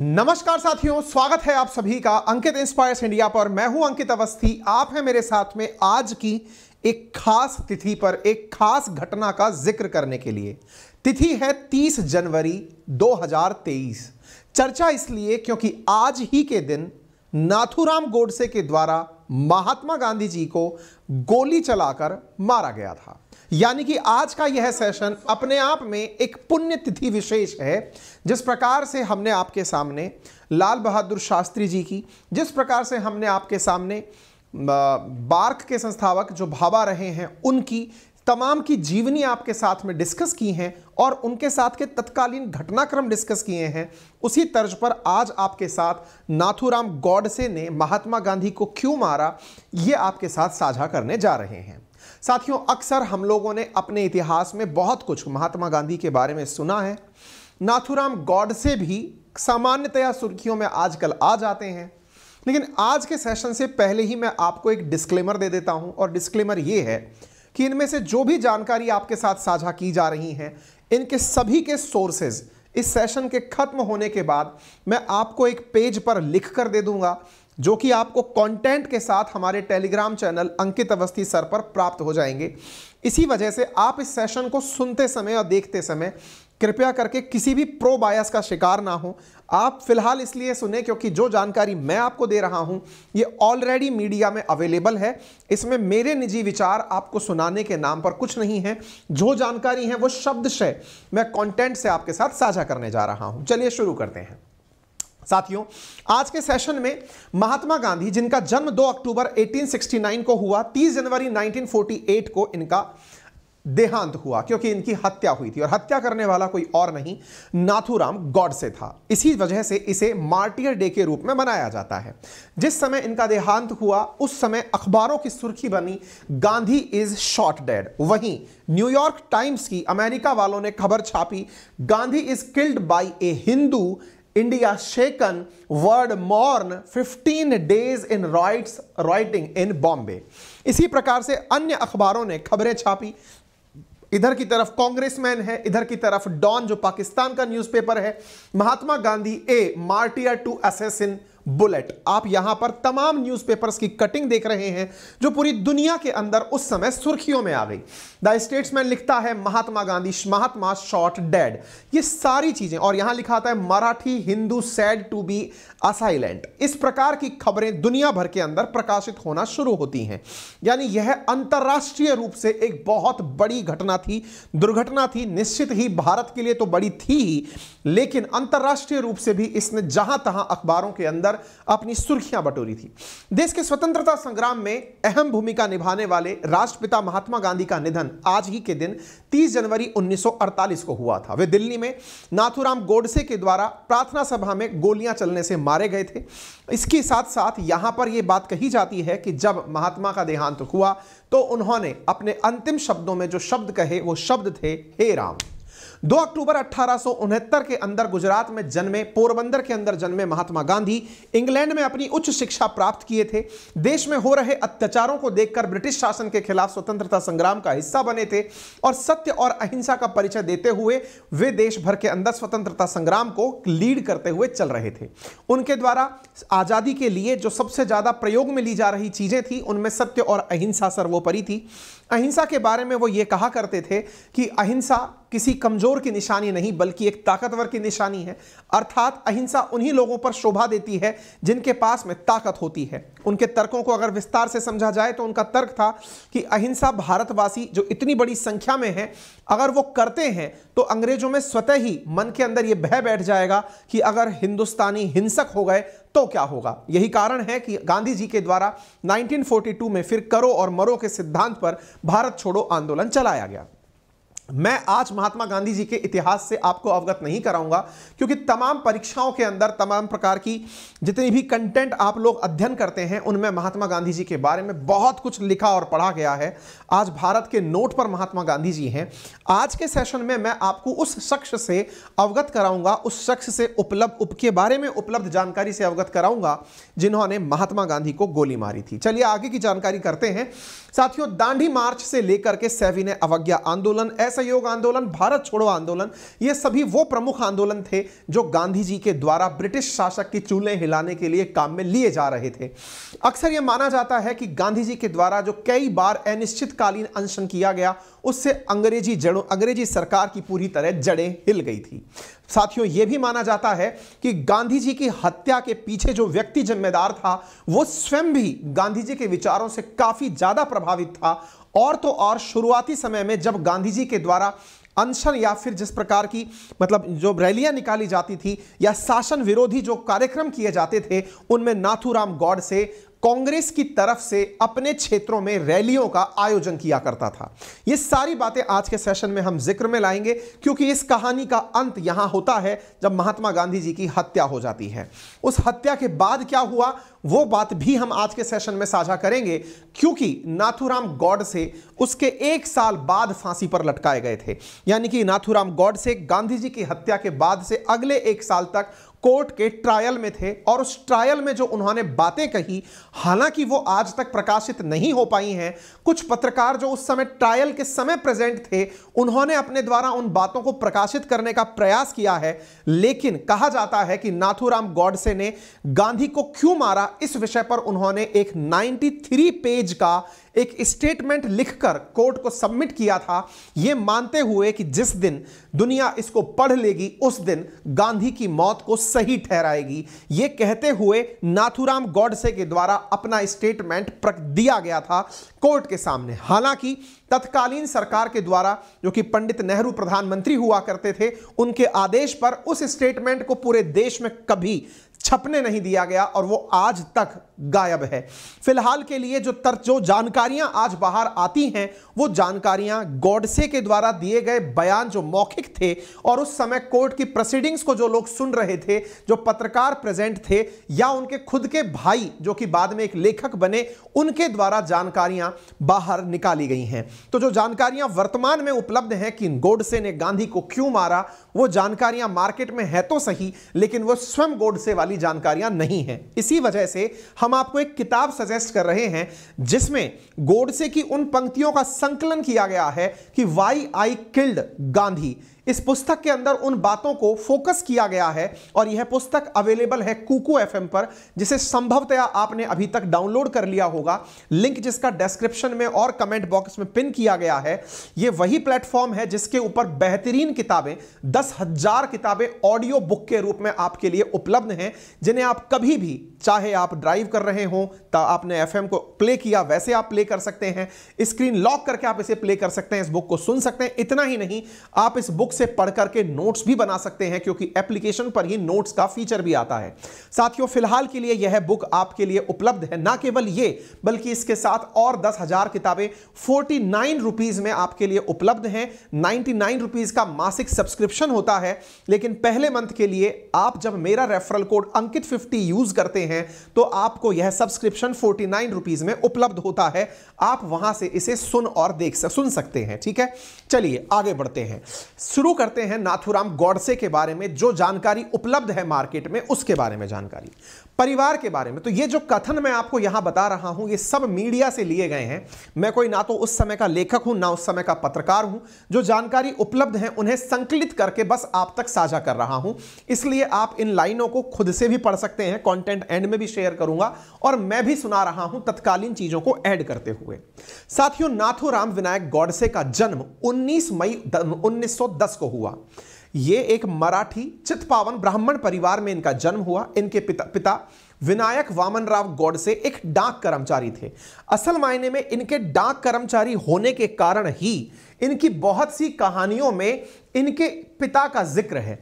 नमस्कार साथियों स्वागत है आप सभी का अंकित इंस्पायर्स इंडिया पर मैं हूं अंकित अवस्थी आप हैं मेरे साथ में आज की एक खास तिथि पर एक खास घटना का जिक्र करने के लिए तिथि है 30 जनवरी 2023 चर्चा इसलिए क्योंकि आज ही के दिन नाथुराम गोडसे के द्वारा महात्मा गांधी जी को गोली चलाकर मारा गया था यानी कि आज का यह सेशन अपने आप में एक पुण्य तिथि विशेष है जिस प्रकार से हमने आपके सामने लाल बहादुर शास्त्री जी की जिस प्रकार से हमने आपके सामने बार्क के संस्थापक जो भाबा रहे हैं उनकी तमाम की जीवनी आपके साथ में डिस्कस की हैं और उनके साथ के तत्कालीन घटनाक्रम डिस्कस किए हैं उसी तर्ज पर आज आपके साथ नाथूराम गौडसे ने महात्मा गांधी को क्यों मारा ये आपके साथ साझा करने जा रहे हैं साथियों अक्सर हम लोगों ने अपने इतिहास में बहुत कुछ महात्मा गांधी के बारे में सुना है नाथुराम गॉडसे भी सामान्यतया सुर्खियों में आजकल आ जाते हैं लेकिन आज के सेशन से पहले ही मैं आपको एक डिस्क्लेमर दे देता हूं और डिस्क्लेमर ये है कि इनमें से जो भी जानकारी आपके साथ साझा की जा रही हैं इनके सभी के सोर्सेज इस सेशन के खत्म होने के बाद मैं आपको एक पेज पर लिख कर दे दूंगा जो कि आपको कंटेंट के साथ हमारे Telegram channel Ankit Awasthi sir पर प्राप्त हो जाएंगे इसी वजह से आप इस सेशन को सुनते समय और देखते समय कृपया करके किसी भी प्रो बायस का शिकार ना हो आप फिलहाल इसलिए सुने क्योंकि जो जानकारी मैं आपको दे रहा हूं ये ऑलरेडी मीडिया में अवेलेबल है इसमें मेरे निजी विचार आपको सुनाने के नाम पर कुछ नहीं है जो जानकारी है वो शब्दशय मैं कंटेंट से आपके साथ साझा करने जा रहा हूं चलिए शुरू करते हैं साथियों आज के सेशन में महात्मा गांधी जिनका जन्म 2 अक्टूबर 1869 को हुआ 30 जनवरी 1948 को इनका देहांत हुआ क्योंकि इनकी हत्या हुई थी और हत्या करने वाला कोई और नहीं नाथूराम से था इसी वजह से इसे मार्टियर डे के रूप में मनाया जाता है जिस समय इनका देहांत हुआ उस समय अखबारों की सुर्खी बनी गांधी इज शॉट डेड वहीं न्यूयॉर्क टाइम्स की अमेरिका वालों ने खबर छापी Gandhi is killed by a Hindu India shaken word mourn 15 days in rights writing in Bombay. इसी प्रकार से अन्य अखबारों ने खबरें छापी इधर की तरफ कांग्रेसमैन है इधर की तरफ डॉन जो पाकिस्तान का न्यूज़पेपर है Mahatma Gandhi a martyr to assassin bullet आप यहां पर तमाम न्यूज़पेपर्स की कटिंग देख रहे हैं जो पूरी दुनिया के अंदर उस समय सुर्खियों में आ गई द स्टेट्समैन लिखता है महात्मा गांधी महात्मा शॉर्ट डेड ये सारी चीजें और यहां लिखा है Marathi Hindu said to be assailant इस प्रकार की खबरें दुनिया भर के अंदर प्रकाशित होना शुरू होती हैं यानी यह अंतर्राष्ट्रीय रूप से एक बहुत बड़ी घटना थी दुर्घटना थी निश्चित ही भारत के लिए तो बड़ी थी ही लेकिन अंतर्राष्ट्रीय रूप से भी इसने जहां तहां अखबारों के अंदर अपनी सुर्खियां बटोरी थी देश के स्वतंत्रता संग्राम में अहम भूमिका निभाने वाले राष्ट्रपिता महात्मा गांधी का निधन आज ही के दिन 30 जनवरी 1948 को हुआ था वे दिल्ली में नाथुराम गोडसे के द्वारा प्रार्थना सभा में गोलियां चलने से मारे गए थे इसके साथ साथ यहां पर यह बात कही जाती है कि जब महात्मा का देहांत हुआ तो उन्होंने अपने अंतिम शब्दों में जो शब्द कहे वो शब्द थे हे राम 2 अक्टूबर अठारह के अंदर गुजरात में जन्मे पोरबंदर के अंदर जन्मे महात्मा गांधी इंग्लैंड में अपनी उच्च शिक्षा प्राप्त किए थे देश में हो रहे अत्याचारों को देखकर ब्रिटिश शासन के खिलाफ स्वतंत्रता संग्राम का हिस्सा बने थे और सत्य और अहिंसा का परिचय देते हुए वे देश भर के अंदर स्वतंत्रता संग्राम को लीड करते हुए चल रहे थे उनके द्वारा आजादी के लिए जो सबसे ज्यादा प्रयोग में ली जा रही चीजें थी उनमें सत्य और अहिंसा सर्वोपरि थी अहिंसा के बारे में वो ये कहा करते थे कि अहिंसा किसी कमजोर की निशानी नहीं बल्कि एक ताकतवर की निशानी है अर्थात अहिंसा उन्हीं लोगों पर शोभा देती है जिनके पास में ताकत होती है उनके तर्कों को अगर विस्तार से समझा जाए तो उनका तर्क था कि अहिंसा भारतवासी जो इतनी बड़ी संख्या में है अगर वो करते हैं तो अंग्रेजों में स्वतः ही मन के अंदर यह भय बैठ जाएगा कि अगर हिंदुस्तानी हिंसक हो गए तो क्या होगा यही कारण है कि गांधी जी के द्वारा 1942 में फिर करो और मरो के सिद्धांत पर भारत छोड़ो आंदोलन चलाया गया मैं आज महात्मा गांधी जी के इतिहास से आपको अवगत नहीं कराऊंगा क्योंकि तमाम परीक्षाओं के अंदर तमाम प्रकार की जितनी भी कंटेंट आप लोग अध्ययन करते हैं उनमें महात्मा गांधी जी के बारे में बहुत कुछ लिखा और पढ़ा गया है आज भारत के नोट पर महात्मा गांधी जी हैं आज के सेशन में मैं आपको उस शख्स से अवगत कराऊंगा उस शख्स से उपलब्ध उप के बारे में उपलब्ध जानकारी से अवगत कराऊंगा जिन्होंने महात्मा गांधी को गोली मारी थी चलिए आगे की जानकारी करते हैं साथियों दांडी मार्च से लेकर के सेवी ने अवज्ञा आंदोलन एस असहयोग आंदोलन भारत छोड़ो आंदोलन ये सभी वो प्रमुख आंदोलन थे जो गांधी जी के द्वारा ब्रिटिश शासक की चूल्हे हिलाने के लिए काम में लिए जा रहे थे अक्सर यह माना जाता है कि गांधी जी के द्वारा जो कई बार अनिश्चितकालीन अनशन किया गया उससे अंग्रेजी जड़ों अंग्रेजी सरकार की पूरी तरह जड़ें हिल गई थी साथियों यह भी माना जाता है कि गांधी जी की हत्या के पीछे जो व्यक्ति जिम्मेदार था वो स्वयं भी गांधी जी के विचारों से काफी ज्यादा प्रभावित था और तो और शुरुआती समय में जब गांधी जी के द्वारा अनशन या फिर जिस प्रकार की मतलब जो रैलियां निकाली जाती थी या शासन विरोधी जो कार्यक्रम किए जाते थे उनमें नाथूराम गौड से कांग्रेस की तरफ से अपने क्षेत्रों में रैलियों का आयोजन किया करता था ये सारी बातें आज के सेशन में हम जिक्र में लाएंगे क्योंकि इस कहानी का अंत यहां होता है जब महात्मा गांधी जी की हत्या हो जाती है उस हत्या के बाद क्या हुआ वो बात भी हम आज के सेशन में साझा करेंगे क्योंकि नाथुराम गौड से उसके एक साल बाद फांसी पर लटकाए गए थे यानी कि नाथुराम गौड से गांधी जी की हत्या के बाद से अगले एक साल तक कोर्ट के ट्रायल में थे और उस ट्रायल में जो उन्होंने बातें कही हालांकि वो आज तक प्रकाशित नहीं हो पाई हैं कुछ पत्रकार जो उस समय ट्रायल के समय प्रेजेंट थे उन्होंने अपने द्वारा उन बातों को प्रकाशित करने का प्रयास किया है लेकिन कहा जाता है कि नाथूराम गॉडसे ने गांधी को क्यों मारा इस विषय पर उन्होंने एक 93 पेज का एक स्टेटमेंट लिखकर कोर्ट को सबमिट किया था यह मानते हुए कि जिस दिन दुनिया इसको पढ़ लेगी उस दिन गांधी की मौत को सही ठहराएगी यह कहते हुए नाथुराम गौडसे के द्वारा अपना स्टेटमेंट दिया गया था कोर्ट के सामने हालांकि तत्कालीन सरकार के द्वारा जो कि पंडित नेहरू प्रधानमंत्री हुआ करते थे उनके आदेश पर उस स्टेटमेंट को पूरे देश में कभी छपने नहीं दिया गया और वो आज तक गायब है फिलहाल के लिए जो तर जो जानकारियां आज बाहर आती हैं वो जानकारियां गॉडसे के द्वारा दिए गए बयान जो मौखिक थे और उस समय कोर्ट की प्रोसीडिंग्स को जो लोग सुन रहे थे जो पत्रकार प्रेजेंट थे या उनके खुद के भाई जो कि बाद में एक लेखक बने उनके द्वारा जानकारियां बाहर निकाली गई हैं तो जो जानकारियां वर्तमान में उपलब्ध हैं कि गोडसे ने गांधी को क्यों मारा वो जानकारियां मार्केट में है तो सही लेकिन वो स्वयं गोडसे वाली सारी जानकारियां नहीं है इसी वजह से हम आपको एक किताब सजेस्ट कर रहे हैं जिसमें गोडसे की उन पंक्तियों का संकलन किया गया है कि वाई आई किल्ड गांधी इस पुस्तक के अंदर उन बातों को फोकस किया गया है और यह पुस्तक अवेलेबल है कुकू एफ पर जिसे संभवतया आपने अभी तक डाउनलोड कर लिया होगा लिंक जिसका डिस्क्रिप्शन में और कमेंट बॉक्स में पिन किया गया है यह वही प्लेटफॉर्म है जिसके ऊपर बेहतरीन किताबें दस हजार किताबें ऑडियो बुक के रूप में आपके लिए उपलब्ध हैं जिन्हें आप कभी भी चाहे आप ड्राइव कर रहे हो तो आपने एफ को प्ले किया वैसे आप प्ले कर सकते हैं स्क्रीन लॉक करके आप इसे प्ले कर सकते हैं इस बुक को सुन सकते हैं इतना ही नहीं आप इस बुक से पढ़ करके नोट्स भी बना सकते हैं क्योंकि एप्लीकेशन पर ही नोट्स का फीचर भी आता है साथियों फिलहाल के लिए यह बुक आपके लिए उपलब्ध है ना केवल ये बल्कि इसके साथ और दस हजार किताबें फोर्टी नाइन रुपीज में आपके लिए उपलब्ध हैं नाइन्टी नाइन रुपीज का मासिक सब्सक्रिप्शन होता है लेकिन पहले मंथ के लिए आप जब मेरा referral code Ankit fifty use करते हैं तो आपको यह सब्सक्रिप्शन फोर्टी नाइन रुपीज में उपलब्ध होता है आप वहां से इसे सुन और देख सुन सकते हैं ठीक है चलिए आगे बढ़ते हैं शुरू शुरू करते हैं नाथुराम गौडसे के बारे में जो जानकारी उपलब्ध है मार्केट में उसके बारे में जानकारी परिवार के बारे में तो ये जो कथन मैं आपको यहां बता रहा हूं ये सब मीडिया से लिए गए हैं मैं कोई ना तो उस समय का लेखक हूं ना उस समय का पत्रकार हूं जो जानकारी उपलब्ध है उन्हें संकलित करके बस आप तक साझा कर रहा हूं इसलिए आप इन लाइनों को खुद से भी पढ़ सकते हैं कॉन्टेंट एंड में भी शेयर करूंगा और मैं भी सुना रहा हूं तत्कालीन चीजों को एड करते हुए साथियों नाथूराम विनायक गौडसे का जन्म उन्नीस मई उन्नीस को हुआ ये एक मराठी चितपावन ब्राह्मण परिवार में इनका जन्म हुआ इनके पिता पिता विनायक वामन राव गौडसे एक डाक कर्मचारी थे असल मायने में इनके डाक कर्मचारी होने के कारण ही इनकी बहुत सी कहानियों में इनके पिता का जिक्र है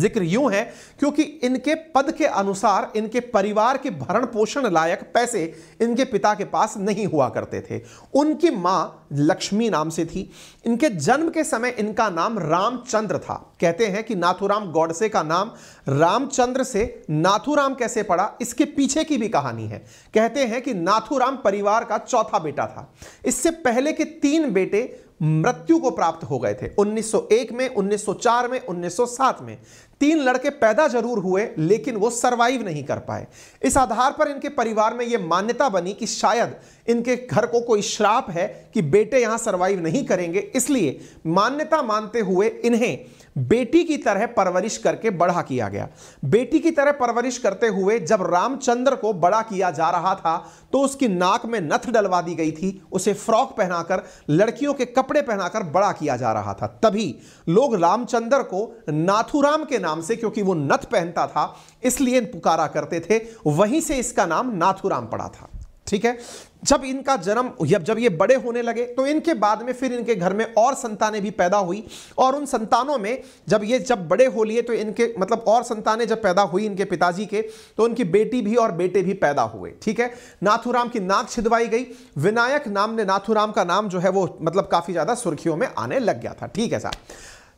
जिक्र यूं है क्योंकि इनके पद के अनुसार इनके परिवार के भरण पोषण लायक पैसे इनके पिता के पास नहीं हुआ करते थे उनकी मां लक्ष्मी नाम से थी इनके जन्म के समय इनका नाम रामचंद्र था कहते हैं कि नाथुराम गौडसे का नाम रामचंद्र से नाथुराम कैसे पड़ा इसके पीछे की भी कहानी है कहते हैं कि नाथुराम परिवार का चौथा बेटा था इससे पहले के तीन बेटे मृत्यु को प्राप्त हो गए थे 1901 में 1904 में 1907 में तीन लड़के पैदा जरूर हुए लेकिन वो सरवाइव नहीं कर पाए इस आधार पर इनके परिवार में ये मान्यता बनी कि शायद इनके घर को कोई श्राप है कि बेटे यहां सरवाइव नहीं करेंगे इसलिए मान्यता मानते हुए इन्हें बेटी की तरह परवरिश करके बड़ा किया गया बेटी की तरह परवरिश करते हुए जब रामचंद्र को बड़ा किया जा रहा था तो उसकी नाक में नथ डलवा दी गई थी उसे फ्रॉक पहनाकर लड़कियों के कपड़े पहनाकर बड़ा किया जा रहा था तभी लोग रामचंद्र को नाथुराम के नाम से क्योंकि वो नथ पहनता था इसलिए पुकारा करते थे वहीं से इसका नाम नाथुराम पड़ा था ठीक है जब इनका जन्म जब ये बड़े होने लगे तो इनके बाद में फिर इनके घर में और संतानें भी पैदा हुई और उन संतानों में जब ये जब बड़े हो लिए तो इनके मतलब और संतानें जब पैदा हुई इनके पिताजी के तो उनकी बेटी भी और बेटे भी पैदा हुए ठीक है नाथुराम की नाक छिदवाई गई विनायक नाम ने नाथुराम का नाम जो है वो मतलब काफ़ी ज़्यादा सुर्खियों में आने लग गया था ठीक है साहब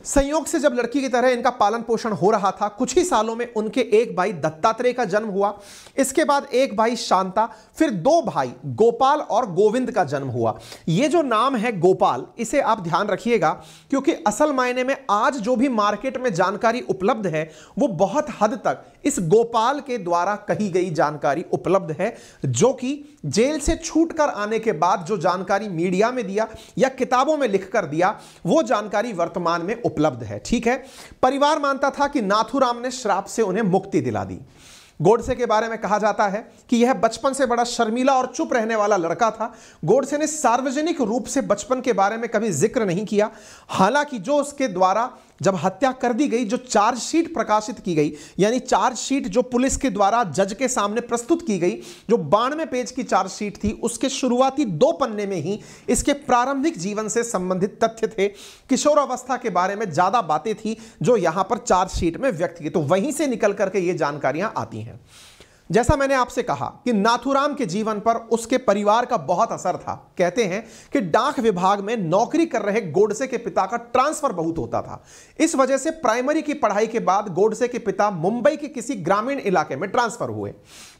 संयोग से जब लड़की की तरह इनका पालन पोषण हो रहा था कुछ ही सालों में उनके एक भाई दत्तात्रेय का जन्म हुआ इसके बाद एक भाई शांता फिर दो भाई गोपाल और गोविंद का जन्म हुआ ये जो नाम है गोपाल इसे आप ध्यान रखिएगा क्योंकि असल मायने में आज जो भी मार्केट में जानकारी उपलब्ध है वो बहुत हद तक इस गोपाल के द्वारा कही गई जानकारी उपलब्ध है जो कि जेल से छूट कर आने के बाद जो जानकारी मीडिया में दिया या किताबों में लिख कर दिया वो जानकारी वर्तमान में उपलब्ध है ठीक है परिवार मानता था कि नाथुराम ने श्राप से उन्हें मुक्ति दिला दी गोडसे के बारे में कहा जाता है कि यह बचपन से बड़ा शर्मीला और चुप रहने वाला लड़का था गोडसे ने सार्वजनिक रूप से बचपन के बारे में कभी जिक्र नहीं किया हालांकि जो उसके द्वारा जब हत्या कर दी गई जो चार्जशीट प्रकाशित की गई यानी चार्जशीट जो पुलिस के द्वारा जज के सामने प्रस्तुत की गई जो बानवे पेज की चार्जशीट थी उसके शुरुआती दो पन्ने में ही इसके प्रारंभिक जीवन से संबंधित तथ्य थे किशोरावस्था के बारे में ज्यादा बातें थी जो यहां पर चार्जशीट में व्यक्त की तो वहीं से निकल करके ये जानकारियां आती हैं जैसा मैंने आपसे कहा कि नाथुराम के जीवन पर उसके परिवार का बहुत असर था कहते हैं कि डाक विभाग में नौकरी कर रहे गोडसे के पिता का ट्रांसफर बहुत होता था इस वजह से प्राइमरी की पढ़ाई के बाद गोडसे के पिता मुंबई के किसी ग्रामीण इलाके में ट्रांसफर हुए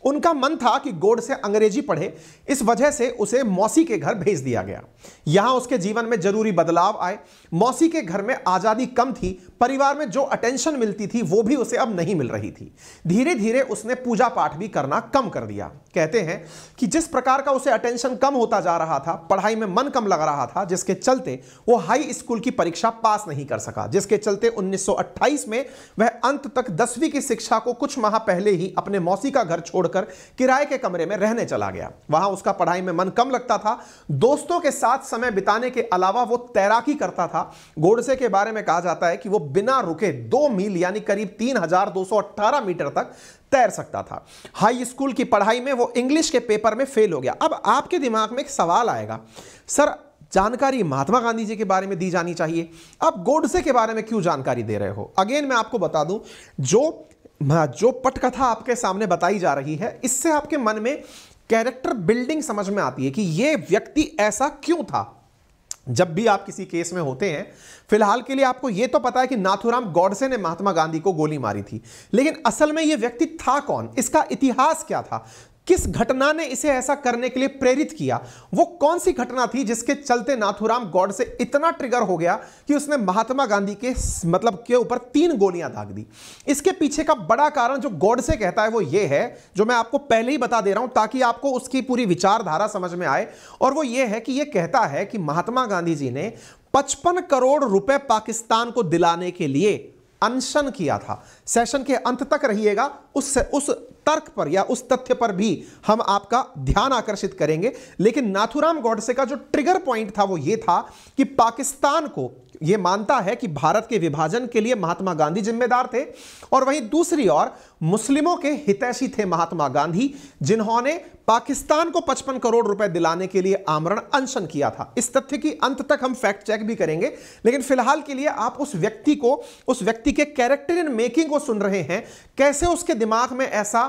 उनका मन था कि गोड से अंग्रेजी पढ़े इस वजह से उसे मौसी के घर भेज दिया गया यहां उसके जीवन में जरूरी बदलाव आए मौसी के घर में आज़ादी कम थी परिवार में जो अटेंशन मिलती थी वो भी उसे अब नहीं मिल रही थी धीरे धीरे उसने पूजा पाठ भी करना कम कर दिया कहते हैं कि जिस प्रकार का उसे अटेंशन कम होता जा रहा था पढ़ाई में मन कम लग रहा था जिसके चलते वो हाई स्कूल की परीक्षा पास नहीं कर सका जिसके चलते उन्नीस में वह अंत तक दसवीं की शिक्षा को कुछ माह पहले ही अपने मौसी का घर छोड़कर छोड़कर किराए के कमरे में रहने चला गया वहां उसका पढ़ाई में मन कम लगता था दोस्तों के साथ समय बिताने के अलावा वो तैराकी करता था गोडसे के बारे में कहा जाता है कि वो बिना रुके दो मील यानी करीब तीन मीटर तक तैर सकता था हाई स्कूल की पढ़ाई में वो इंग्लिश के पेपर में फेल हो गया अब आपके दिमाग में एक सवाल आएगा सर जानकारी महात्मा गांधी जी के बारे में दी जानी चाहिए अब गोडसे के बारे में क्यों जानकारी दे रहे हो अगेन मैं आपको बता दूं जो जो पटकथा आपके सामने बताई जा रही है इससे आपके मन में कैरेक्टर बिल्डिंग समझ में आती है कि ये व्यक्ति ऐसा क्यों था जब भी आप किसी केस में होते हैं फिलहाल के लिए आपको यह तो पता है कि नाथुराम गौडसे ने महात्मा गांधी को गोली मारी थी लेकिन असल में यह व्यक्ति था कौन इसका इतिहास क्या था किस घटना ने इसे ऐसा करने के लिए प्रेरित किया वो कौन सी घटना थी जिसके चलते नाथुराम गौड से इतना ट्रिगर हो गया कि उसने महात्मा गांधी के मतलब के ऊपर तीन गोलियां दाग दी इसके पीछे का बड़ा कारण जो गौड से कहता है वो ये है जो मैं आपको पहले ही बता दे रहा हूं ताकि आपको उसकी पूरी विचारधारा समझ में आए और वो ये है कि यह कहता है कि महात्मा गांधी जी ने पचपन करोड़ रुपए पाकिस्तान को दिलाने के लिए अनशन किया था सेशन के अंत तक रहिएगा उस उस तर्क पर या उस तथ्य पर भी हम आपका ध्यान आकर्षित करेंगे लेकिन नाथुराम गौडसे का जो ट्रिगर पॉइंट था वो ये था कि पाकिस्तान को ये मानता है कि भारत के विभाजन के लिए महात्मा गांधी जिम्मेदार थे और वहीं दूसरी ओर मुस्लिमों के हितैषी थे महात्मा गांधी जिन्होंने पाकिस्तान को 55 करोड़ रुपए दिलाने के लिए आमरण अनशन किया था इस तथ्य की अंत तक हम फैक्ट चेक भी करेंगे लेकिन फिलहाल के लिए आप उस व्यक्ति को उस व्यक्ति के कैरेक्टर इन मेकिंग को सुन रहे हैं कैसे उसके दिमाग में ऐसा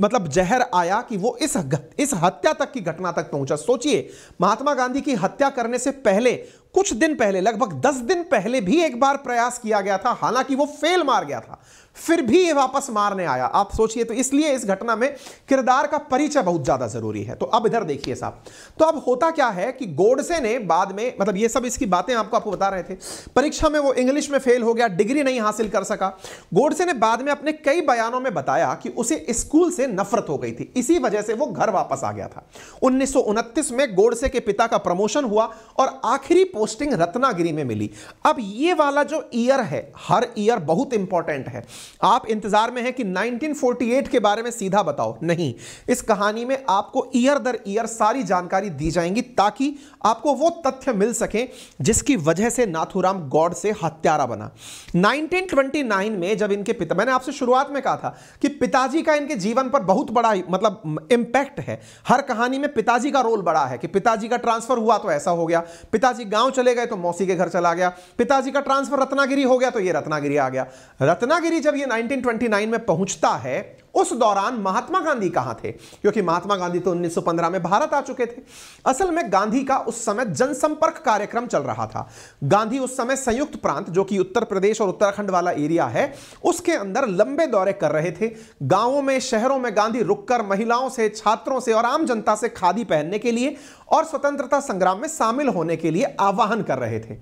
मतलब जहर आया कि वो इस इस हत्या तक की घटना तक पहुंचा सोचिए महात्मा गांधी की हत्या करने से पहले कुछ दिन पहले लगभग दस दिन पहले भी एक बार प्रयास किया गया था हालांकि वो फेल मार गया था फिर भी ये वापस मारने आया आप सोचिए तो इसलिए इस घटना में किरदार का परिचय बहुत ज्यादा जरूरी है तो अब इधर देखिए साहब तो अब होता क्या है कि गोडसे ने बाद में मतलब ये सब इसकी बातें आपको आपको बता रहे थे परीक्षा में वो इंग्लिश में फेल हो गया डिग्री नहीं हासिल कर सका गोडसे ने बाद में अपने कई बयानों में बताया कि उसे स्कूल से नफरत हो गई थी इसी वजह से वो घर वापस आ गया था उन्नीस में गोडसे के पिता का प्रमोशन हुआ और आखिरी पोस्टिंग रत्नागिरी में मिली अब ये वाला जो ईयर है हर ईयर बहुत इंपॉर्टेंट है आप इंतजार में हैं कि 1948 के बारे में सीधा बताओ नहीं इस कहानी में आपको ईयर दर ईयर सारी जानकारी दी जाएंगी ताकि आपको वो तथ्य मिल सके जिसकी वजह से नाथुराम गौड से हत्यारा बना 1929 में जब इनके पिता मैंने आपसे शुरुआत में कहा था कि पिताजी का इनके जीवन पर बहुत बड़ा मतलब इंपैक्ट है हर कहानी में पिताजी का रोल बड़ा है कि पिताजी का ट्रांसफर हुआ तो ऐसा हो गया पिताजी गांव चले गए तो मौसी के घर चला गया पिताजी का ट्रांसफर रत्नागिरी हो गया तो ये रत्नागिरी आ गया रत्नागिरी जब ये 1929 में पहुंचता है उस दौरान महात्मा गांधी कहां थे क्योंकि महात्मा गांधी तो 1915 में भारत आ चुके थे असल में गांधी का उस समय जनसंपर्क कार्यक्रम चल रहा था गांधी उस समय संयुक्त प्रांत जो कि उत्तर प्रदेश और उत्तराखंड वाला एरिया है उसके अंदर लंबे दौरे कर रहे थे गांवों में शहरों में गांधी रुककर महिलाओं से छात्रों से और आम जनता से खादी पहनने के लिए और स्वतंत्रता संग्राम में शामिल होने के लिए आह्वान कर रहे थे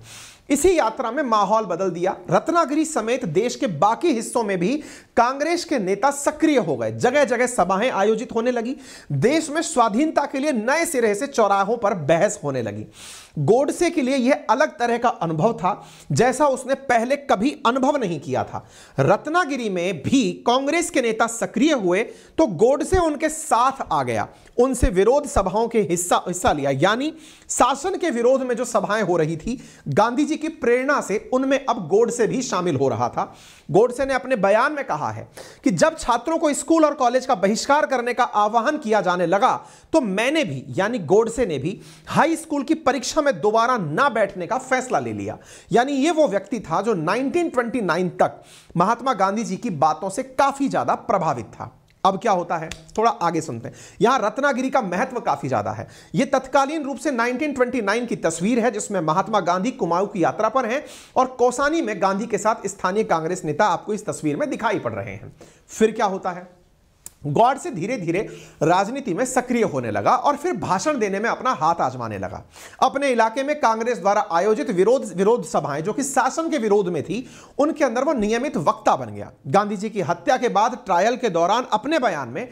इसी यात्रा में माहौल बदल दिया रत्नागिरी समेत देश के बाकी हिस्सों में भी कांग्रेस के नेता सक्रिय हो गए जगह जगह सभाएं आयोजित होने लगी देश में स्वाधीनता के लिए नए सिरे से चौराहों पर बहस होने लगी गोडसे के लिए यह अलग तरह का अनुभव था जैसा उसने पहले कभी अनुभव नहीं किया था रत्नागिरी में भी कांग्रेस के नेता सक्रिय हुए तो गोडसे उनके साथ आ गया उनसे विरोध सभाओं के हिस्सा हिस्सा लिया यानी शासन के विरोध में जो सभाएं हो रही थी गांधी जी की प्रेरणा से उनमें अब गोडसे भी शामिल हो रहा था गोडसे ने अपने बयान में कहा है कि जब छात्रों को स्कूल और कॉलेज का बहिष्कार करने का आह्वान किया जाने लगा तो मैंने भी यानी गोडसे ने भी हाई स्कूल की परीक्षा में दोबारा ना बैठने का फैसला ले लिया यानी ये वो व्यक्ति था जो 1929 तक महात्मा गांधी जी की बातों से काफी ज्यादा प्रभावित था अब क्या होता है थोड़ा आगे सुनते हैं यहां रत्नागिरी का महत्व काफी ज्यादा है यह तत्कालीन रूप से 1929 की तस्वीर है जिसमें महात्मा गांधी कुमाऊं की यात्रा पर हैं और कौसानी में गांधी के साथ स्थानीय कांग्रेस नेता आपको इस तस्वीर में दिखाई पड़ रहे हैं फिर क्या होता है गौड से धीरे धीरे राजनीति में सक्रिय होने लगा और फिर भाषण देने में अपना हाथ आजमाने लगा अपने इलाके में कांग्रेस द्वारा आयोजित विरोध विरोध सभाएं जो कि शासन के विरोध में थी उनके अंदर वो नियमित वक्ता बन गया गांधी जी की हत्या के बाद ट्रायल के दौरान अपने बयान में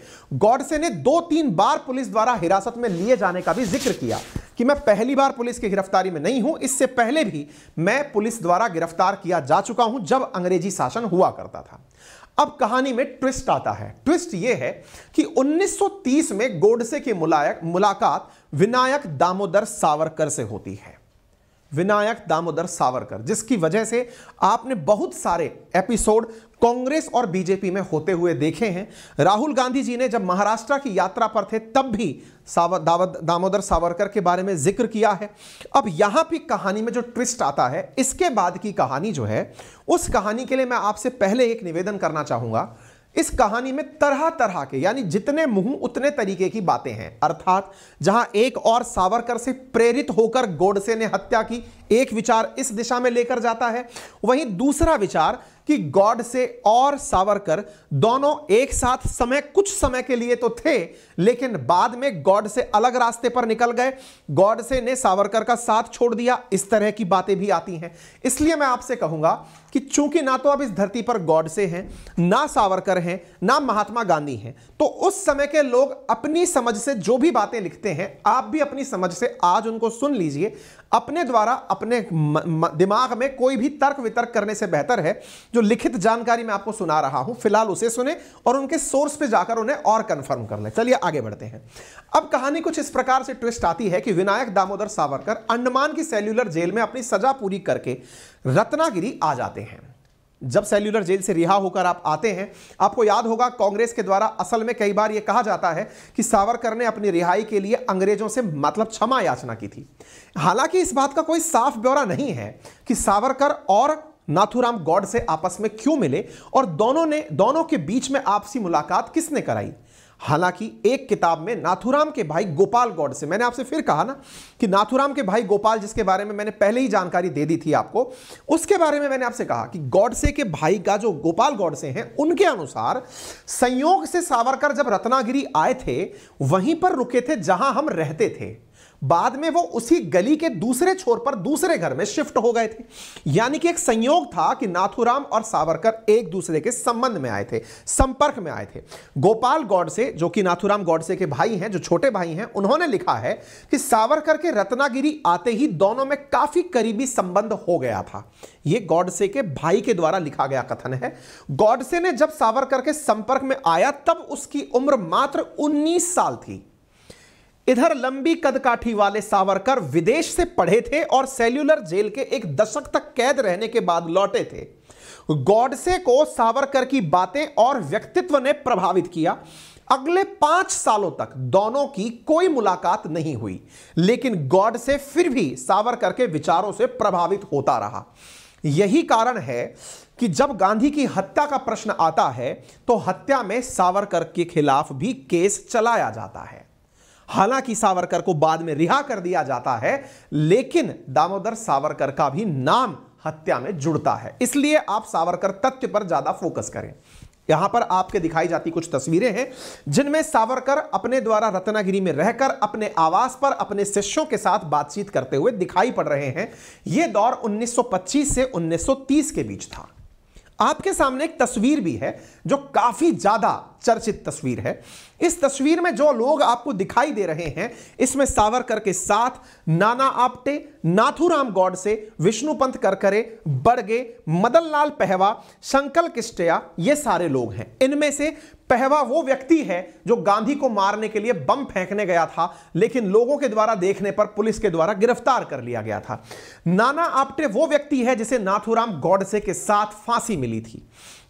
गौडसे ने दो तीन बार पुलिस द्वारा हिरासत में लिए जाने का भी जिक्र किया कि मैं पहली बार पुलिस की गिरफ्तारी में नहीं हूं इससे पहले भी मैं पुलिस द्वारा गिरफ्तार किया जा चुका हूं जब अंग्रेजी शासन हुआ करता था अब कहानी में ट्विस्ट आता है ट्विस्ट यह है कि 1930 में गोडसे की मुलाकात विनायक दामोदर सावरकर से होती है विनायक दामोदर सावरकर जिसकी वजह से आपने बहुत सारे एपिसोड कांग्रेस और बीजेपी में होते हुए देखे हैं राहुल गांधी जी ने जब महाराष्ट्र की यात्रा पर थे तब भी सावर दामोदर सावरकर के बारे में जिक्र किया है अब यहां भी कहानी में जो ट्विस्ट आता है इसके बाद की कहानी जो है उस कहानी के लिए मैं आपसे पहले एक निवेदन करना चाहूंगा इस कहानी में तरह तरह के यानी जितने मुंह उतने तरीके की बातें हैं अर्थात जहां एक और सावरकर से प्रेरित होकर गोडसे ने हत्या की एक विचार इस दिशा में लेकर जाता है वहीं दूसरा विचार कि गॉड से और सावरकर दोनों एक साथ समय कुछ समय के लिए तो थे लेकिन बाद में गॉड से अलग रास्ते पर निकल गए गॉड से ने सावरकर का साथ छोड़ दिया इस तरह की बातें भी आती हैं इसलिए मैं आपसे कहूंगा कि चूंकि ना तो आप इस धरती पर गॉड से हैं ना सावरकर हैं ना महात्मा गांधी हैं तो उस समय के लोग अपनी समझ से जो भी बातें लिखते हैं आप भी अपनी समझ से आज उनको सुन लीजिए अपने द्वारा अपने दिमाग में कोई भी तर्क वितर्क करने से बेहतर है जो लिखित जानकारी मैं आपको सुना रहा हूं फिलहाल उसे सुने और उनके सोर्स पे जाकर उन्हें और कंफर्म कर ले चलिए आगे बढ़ते हैं अब कहानी कुछ इस प्रकार से ट्विस्ट आती है कि विनायक दामोदर सावरकर अंडमान की सेल्यूलर जेल में अपनी सजा पूरी करके रत्नागिरी आ जाते हैं जब सेल्यूलर जेल से रिहा होकर आप आते हैं आपको याद होगा कांग्रेस के द्वारा असल में कई बार यह कहा जाता है कि सावरकर ने अपनी रिहाई के लिए अंग्रेजों से मतलब क्षमा याचना की थी हालांकि इस बात का कोई साफ ब्यौरा नहीं है कि सावरकर और नाथुराम गौड से आपस में क्यों मिले और दोनों ने दोनों के बीच में आपसी मुलाकात किसने कराई हालांकि एक किताब में नाथुराम के भाई गोपाल गौड से मैंने आपसे फिर कहा ना कि नाथुराम के भाई गोपाल जिसके बारे में मैंने पहले ही जानकारी दे दी थी आपको उसके बारे में मैंने आपसे कहा कि गौडसे के भाई का जो गोपाल गौडसे हैं उनके अनुसार संयोग से सावरकर जब रत्नागिरी आए थे वहीं पर रुके थे जहां हम रहते थे बाद में वो उसी गली के दूसरे छोर पर दूसरे घर में शिफ्ट हो गए थे यानी कि एक संयोग था कि नाथुराम और सावरकर एक दूसरे के संबंध में आए थे संपर्क में आए थे गोपाल गौडसे जो कि नाथुराम गौडसे के भाई हैं जो छोटे भाई हैं उन्होंने लिखा है कि सावरकर के रत्नागिरी आते ही दोनों में काफी करीबी संबंध हो गया था यह गौडसे के भाई के द्वारा लिखा गया कथन है गौडसे ने जब सावरकर के संपर्क में आया तब उसकी उम्र मात्र उन्नीस साल थी इधर लंबी कदकाठी वाले सावरकर विदेश से पढ़े थे और सेल्यूलर जेल के एक दशक तक कैद रहने के बाद लौटे थे गॉडसे को सावरकर की बातें और व्यक्तित्व ने प्रभावित किया अगले पांच सालों तक दोनों की कोई मुलाकात नहीं हुई लेकिन गॉडसे फिर भी सावरकर के विचारों से प्रभावित होता रहा यही कारण है कि जब गांधी की हत्या का प्रश्न आता है तो हत्या में सावरकर के खिलाफ भी केस चलाया जाता है हालांकि सावरकर को बाद में रिहा कर दिया जाता है लेकिन दामोदर सावरकर का भी नाम हत्या में जुड़ता है इसलिए आप सावरकर तथ्य पर ज्यादा फोकस करें यहां पर आपके दिखाई जाती कुछ तस्वीरें हैं जिनमें सावरकर अपने द्वारा रत्नागिरी में रहकर अपने आवास पर अपने शिष्यों के साथ बातचीत करते हुए दिखाई पड़ रहे हैं यह दौर 1925 से 1930 के बीच था आपके सामने एक तस्वीर भी है जो काफी ज्यादा चर्चित तस्वीर है इस तस्वीर में जो लोग आपको दिखाई दे रहे हैं इसमें सावरकर के साथ नाना आपटे नाथुराम गौड से विष्णुपंत करकरे बड़गे मदनलाल पहवा शंकल किस्टया ये सारे लोग हैं इनमें से पहवा वो व्यक्ति है जो गांधी को मारने के लिए बम फेंकने गया था लेकिन लोगों के द्वारा देखने पर पुलिस के द्वारा गिरफ्तार कर लिया गया था नाना आपटे वो व्यक्ति है जिसे नाथुराम गौडसे के साथ फांसी मिली थी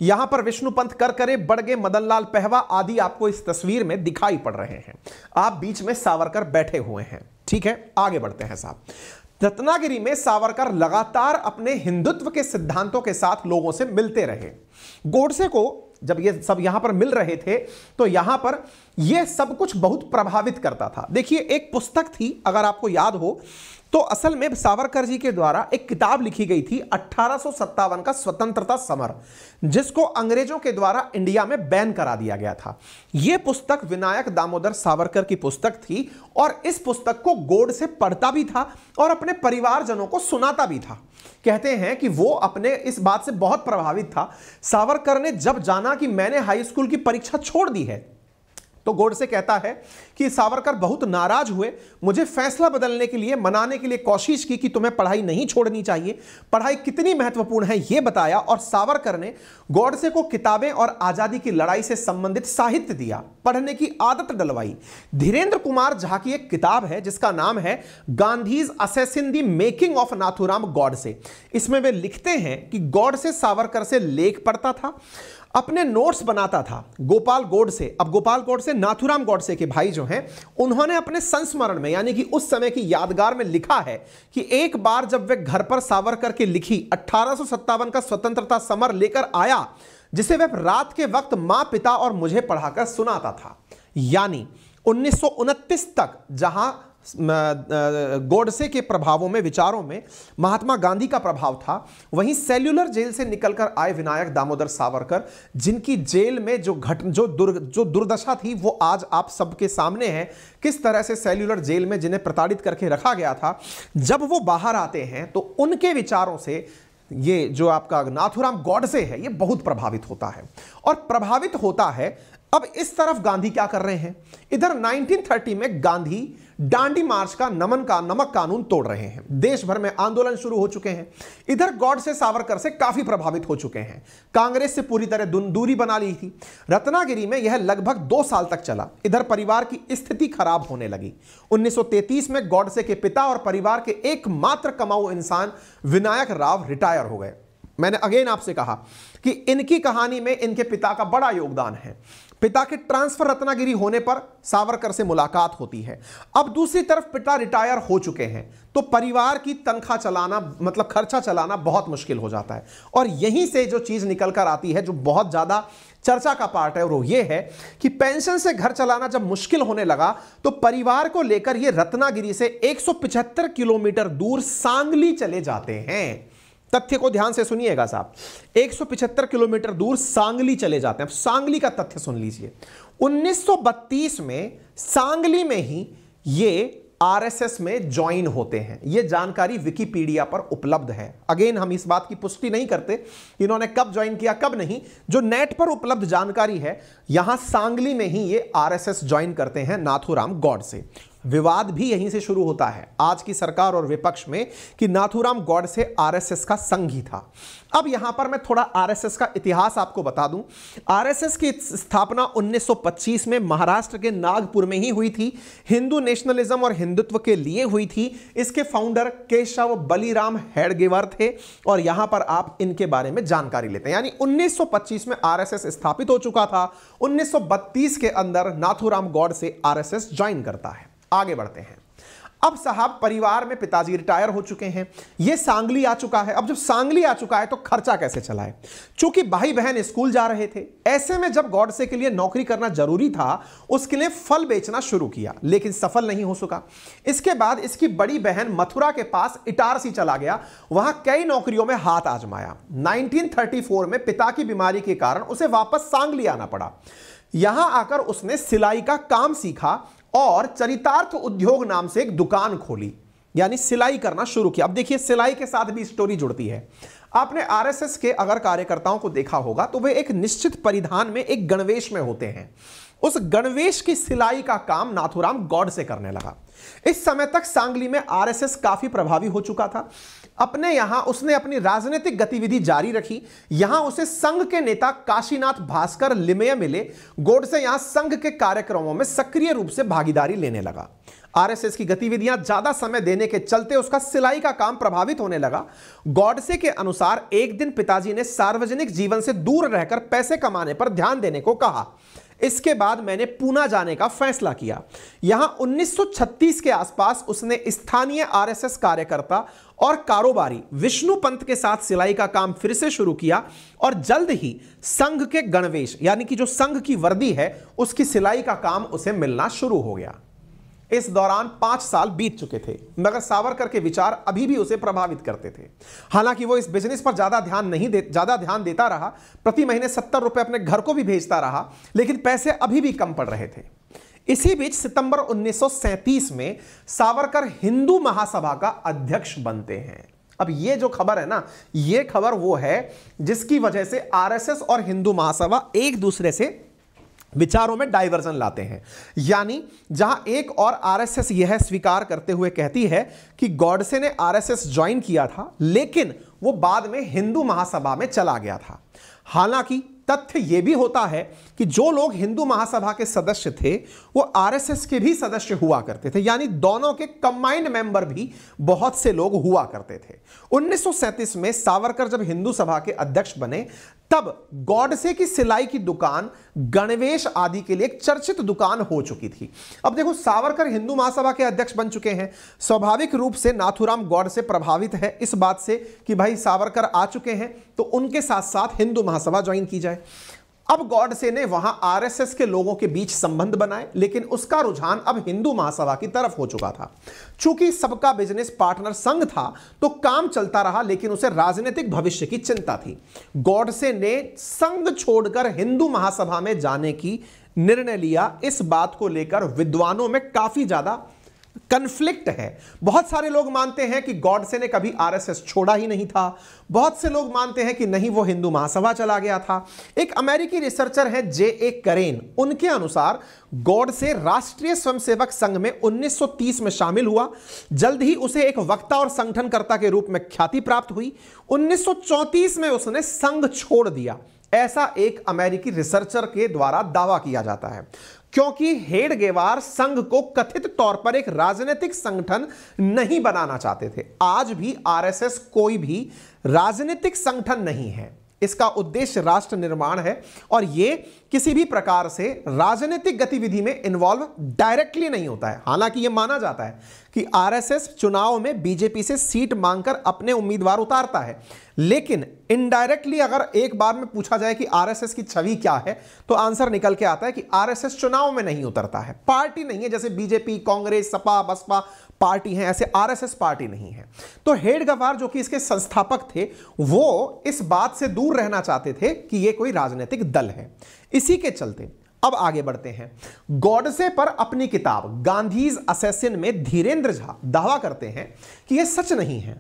यहां पर विष्णुपंत करकरे बड़गे मदनलाल पहवा आदि आपको इस तस्वीर में दिखाई पड़ रहे हैं आप बीच में सावरकर बैठे हुए हैं ठीक है आगे बढ़ते हैं साहब रत्नागिरी में सावरकर लगातार अपने हिंदुत्व के सिद्धांतों के साथ लोगों से मिलते रहे गोडसे को जब ये सब यहां पर मिल रहे थे तो यहां पर यह सब कुछ बहुत प्रभावित करता था देखिए एक पुस्तक थी अगर आपको याद हो तो असल में सावरकर जी के द्वारा एक किताब लिखी गई थी अठारह का स्वतंत्रता समर जिसको अंग्रेजों के द्वारा इंडिया में बैन करा दिया गया था यह पुस्तक विनायक दामोदर सावरकर की पुस्तक थी और इस पुस्तक को गोड से पढ़ता भी था और अपने परिवारजनों को सुनाता भी था कहते हैं कि वो अपने इस बात से बहुत प्रभावित था सावरकर ने जब जाना कि मैंने हाई स्कूल की परीक्षा छोड़ दी है तो गोडसे कहता है कि सावरकर बहुत नाराज हुए मुझे फैसला बदलने के लिए मनाने के लिए कोशिश की कि तुम्हें पढ़ाई नहीं छोड़नी चाहिए पढ़ाई कितनी महत्वपूर्ण है यह बताया और सावरकर ने गोडसे को किताबें और आज़ादी की लड़ाई से संबंधित साहित्य दिया पढ़ने की आदत डलवाई धीरेन्द्र कुमार झा की एक किताब है जिसका नाम है Gandhi's assassin the making of Nathuram Godse इसमें वे लिखते हैं कि गॉडसे सावरकर से लेख पढ़ता था अपने नोट्स बनाता था गोपाल गौड से अब गोपाल गौड़ से नाथुराम गौड़ से के भाई जो हैं उन्होंने अपने संस्मरण में यानी कि उस समय की यादगार में लिखा है कि एक बार जब वे घर पर सावर करके लिखी अट्ठारह का स्वतंत्रता समर लेकर आया जिसे वह रात के वक्त माँ पिता और मुझे पढ़ाकर सुनाता था यानी उन्नीस तक जहां गोडसे के प्रभावों में विचारों में महात्मा गांधी का प्रभाव था वहीं सेल्युलर जेल से निकलकर आए विनायक दामोदर सावरकर जिनकी जेल में जो घट जो दुर् जो दुर्दशा थी वो आज आप सबके सामने है किस तरह से सेल्युलर जेल में जिन्हें प्रताड़ित करके रखा गया था जब वो बाहर आते हैं तो उनके विचारों से ये जो आपका नाथुराम गॉडसे है ये बहुत प्रभावित होता है और प्रभावित होता है अब इस तरफ गांधी क्या कर रहे हैं इधर 1930 में गांधी डांडी मार्च का नमन का नमक कानून तोड़ रहे हैं देश भर में आंदोलन शुरू हो चुके हैं इधर गौड से सावरकर से काफी प्रभावित हो चुके हैं कांग्रेस से पूरी तरह दूरी बना ली थी रत्नागिरी में यह लगभग दो साल तक चला इधर परिवार की स्थिति खराब होने लगी 1933 में गौडसे के पिता और परिवार के एकमात्र कमाऊ इंसान विनायक राव रिटायर हो गए मैंने अगेन आपसे कहा कि इनकी कहानी में इनके पिता का बड़ा योगदान है पिता के ट्रांसफर रत्नागिरी होने पर सावरकर से मुलाकात होती है अब दूसरी तरफ पिता रिटायर हो चुके हैं तो परिवार की तनख्वाह चलाना मतलब खर्चा चलाना बहुत मुश्किल हो जाता है और यहीं से जो चीज निकल कर आती है जो बहुत ज्यादा चर्चा का पार्ट है और ये है कि पेंशन से घर चलाना जब मुश्किल होने लगा तो परिवार को लेकर ये रत्नागिरी से 175 किलोमीटर दूर सांगली चले जाते हैं तथ्य को ध्यान से सुनिएगा साहब 175 किलोमीटर दूर सांगली चले जाते हैं सांगली का तथ्य सुन लीजिए 1932 में सांगली में ही ये आरएसएस में ज्वाइन होते हैं यह जानकारी विकिपीडिया पर उपलब्ध है अगेन हम इस बात की पुष्टि नहीं करते इन्होंने कब ज्वाइन किया कब नहीं जो नेट पर उपलब्ध जानकारी है यहां सांगली में ही ये आरएसएस ज्वाइन करते हैं नाथुराम गौड से विवाद भी यहीं से शुरू होता है आज की सरकार और विपक्ष में कि नाथूराम से आरएसएस का संघ ही था अब यहां पर मैं थोड़ा आरएसएस का इतिहास आपको बता दूं आरएसएस की स्थापना 1925 में महाराष्ट्र के नागपुर में ही हुई थी हिंदू नेशनलिज्म और हिंदुत्व के लिए हुई थी इसके फाउंडर केशव बलिराम हेडगेवर थे और यहां पर आप इनके बारे में जानकारी लेते हैं यानी उन्नीस में आर स्थापित हो चुका था उन्नीस के अंदर नाथूराम गौड से आर ज्वाइन करता है आगे बढ़ते हैं अब साहब परिवार में पिताजी रिटायर हो चुके हैं ये सांगली आ चुका है अब जब सांगली आ चुका है तो खर्चा कैसे चलाए चूंकि भाई बहन स्कूल जा रहे थे ऐसे में जब गौडसे के लिए नौकरी करना जरूरी था उसके लिए फल बेचना शुरू किया लेकिन सफल नहीं हो सका इसके बाद इसकी बड़ी बहन मथुरा के पास इटारसी चला गया वहां कई नौकरियों में हाथ आजमाया नाइनटीन में पिता की बीमारी के कारण उसे वापस सांगली आना पड़ा यहां आकर उसने सिलाई का काम सीखा और चरितार्थ उद्योग नाम से एक दुकान खोली यानी सिलाई करना शुरू किया अब देखिए सिलाई के साथ भी स्टोरी जुड़ती है आपने आरएसएस के अगर कार्यकर्ताओं को देखा होगा तो वे एक निश्चित परिधान में एक गणवेश में होते हैं उस गणवेश की सिलाई का काम नाथुराम गौड से करने लगा इस समय तक सांगली में आरएसएस काफी प्रभावी हो चुका था अपने यहां उसने अपनी राजनीतिक गतिविधि जारी रखी यहां उसे संघ के नेता काशीनाथ भास्कर लिमेय मिले गोडसे यहां संघ के कार्यक्रमों में सक्रिय रूप से भागीदारी लेने लगा आरएसएस की गतिविधियां ज्यादा समय देने के चलते उसका सिलाई का काम प्रभावित होने लगा गॉडसे के अनुसार एक दिन पिताजी ने सार्वजनिक जीवन से दूर रहकर पैसे कमाने पर ध्यान देने को कहा इसके बाद मैंने पूना जाने का फैसला किया यहां 1936 के आसपास उसने स्थानीय आरएसएस कार्यकर्ता और कारोबारी विष्णु पंत के साथ सिलाई का काम फिर से शुरू किया और जल्द ही संघ के गणवेश यानी कि जो संघ की वर्दी है उसकी सिलाई का काम उसे मिलना शुरू हो गया इस दौरान पांच साल बीत चुके थे मगर सावरकर के विचार अभी भी उसे प्रभावित करते थे हालांकि वो इस बिजनेस पर ज्यादा ध्यान नहीं दे ज्यादा ध्यान देता रहा प्रति महीने सत्तर रुपए अपने घर को भी भेजता रहा लेकिन पैसे अभी भी कम पड़ रहे थे इसी बीच सितंबर 1937 में सावरकर हिंदू महासभा का अध्यक्ष बनते हैं अब ये जो खबर है ना ये खबर वो है जिसकी वजह से आरएसएस और हिंदू महासभा एक दूसरे से विचारों में डाइवर्जन लाते हैं यानी जहां एक और आरएसएस यह स्वीकार करते हुए कहती है कि गॉडसे ने आरएसएस ज्वाइन किया था लेकिन वो बाद में हिंदू महासभा में चला गया था हालांकि तथ्य यह भी होता है कि जो लोग हिंदू महासभा के सदस्य थे वो आरएसएस के भी सदस्य हुआ करते थे यानी दोनों के कंबाइंड मेंबर भी बहुत से लोग हुआ करते थे 1937 में सावरकर जब हिंदू सभा के अध्यक्ष बने तब गौडसे की सिलाई की दुकान गणवेश आदि के लिए एक चर्चित दुकान हो चुकी थी अब देखो सावरकर हिंदू महासभा के अध्यक्ष बन चुके हैं स्वाभाविक रूप से नाथुराम गौडसे प्रभावित है इस बात से कि भाई सावरकर आ चुके हैं तो उनके साथ साथ हिंदू महासभा ज्वाइन की जाए जाए अब गॉडसे ने वहां आरएसएस के लोगों के बीच संबंध बनाए लेकिन उसका रुझान अब हिंदू महासभा की तरफ हो चुका था चूंकि सबका बिजनेस पार्टनर संघ था तो काम चलता रहा लेकिन उसे राजनीतिक भविष्य की चिंता थी गॉडसे ने संघ छोड़कर हिंदू महासभा में जाने की निर्णय लिया इस बात को लेकर विद्वानों में काफी ज्यादा कन्फ्लिक्ट है बहुत सारे लोग मानते हैं कि गॉडसे ने कभी आरएसएस छोड़ा ही नहीं था बहुत से लोग मानते हैं कि नहीं वो हिंदू महासभा चला गया था एक अमेरिकी रिसर्चर है जे ए करेन उनके अनुसार गॉडसे राष्ट्रीय स्वयंसेवक संघ में 1930 में शामिल हुआ जल्द ही उसे एक वक्ता और संगठनकर्ता के रूप में ख्याति प्राप्त हुई उन्नीस में उसने संघ छोड़ दिया ऐसा एक अमेरिकी रिसर्चर के द्वारा दावा किया जाता है क्योंकि हेडगेवार संघ को कथित तौर पर एक राजनीतिक संगठन नहीं बनाना चाहते थे आज भी आरएसएस कोई भी राजनीतिक संगठन नहीं है इसका उद्देश्य राष्ट्र निर्माण है और ये किसी भी प्रकार से राजनीतिक गतिविधि में इन्वॉल्व डायरेक्टली नहीं होता है हालांकि यह माना जाता है कि आरएसएस चुनाव में बीजेपी से सीट मांगकर अपने उम्मीदवार उतारता है लेकिन इनडायरेक्टली अगर एक बार में पूछा जाए कि आरएसएस की छवि क्या है तो आंसर निकल के आता है कि आरएसएस चुनाव में नहीं उतरता है पार्टी नहीं है जैसे बीजेपी कांग्रेस सपा बसपा पार्टी है ऐसे आरएसएस पार्टी नहीं है तो हेड गवार जो कि इसके संस्थापक थे वो इस बात से दूर रहना चाहते थे कि यह कोई राजनीतिक दल है इसी के चलते अब आगे बढ़ते हैं गॉडसे पर अपनी किताब गांधीज असेसिन में धीरेन्द्र झा दावा करते हैं कि यह सच नहीं है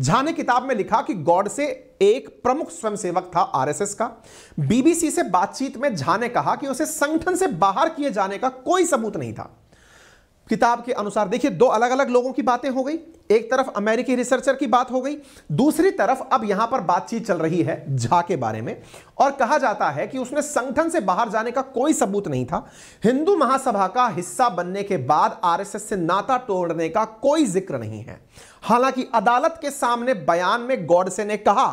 झा ने किताब में लिखा कि गॉडसे एक प्रमुख स्वयंसेवक था आरएसएस का बीबीसी से बातचीत में झा ने कहा कि उसे संगठन से बाहर किए जाने का कोई सबूत नहीं था किताब के अनुसार देखिए दो अलग अलग लोगों की बातें हो गई एक तरफ अमेरिकी रिसर्चर की बात हो गई दूसरी तरफ अब यहां पर बातचीत चल रही है झा के बारे में और कहा जाता है कि उसने संगठन से बाहर जाने का कोई सबूत नहीं था हिंदू महासभा का हिस्सा बनने के बाद आरएसएस से नाता तोड़ने का कोई जिक्र नहीं है हालांकि अदालत के सामने बयान में गौडसे ने कहा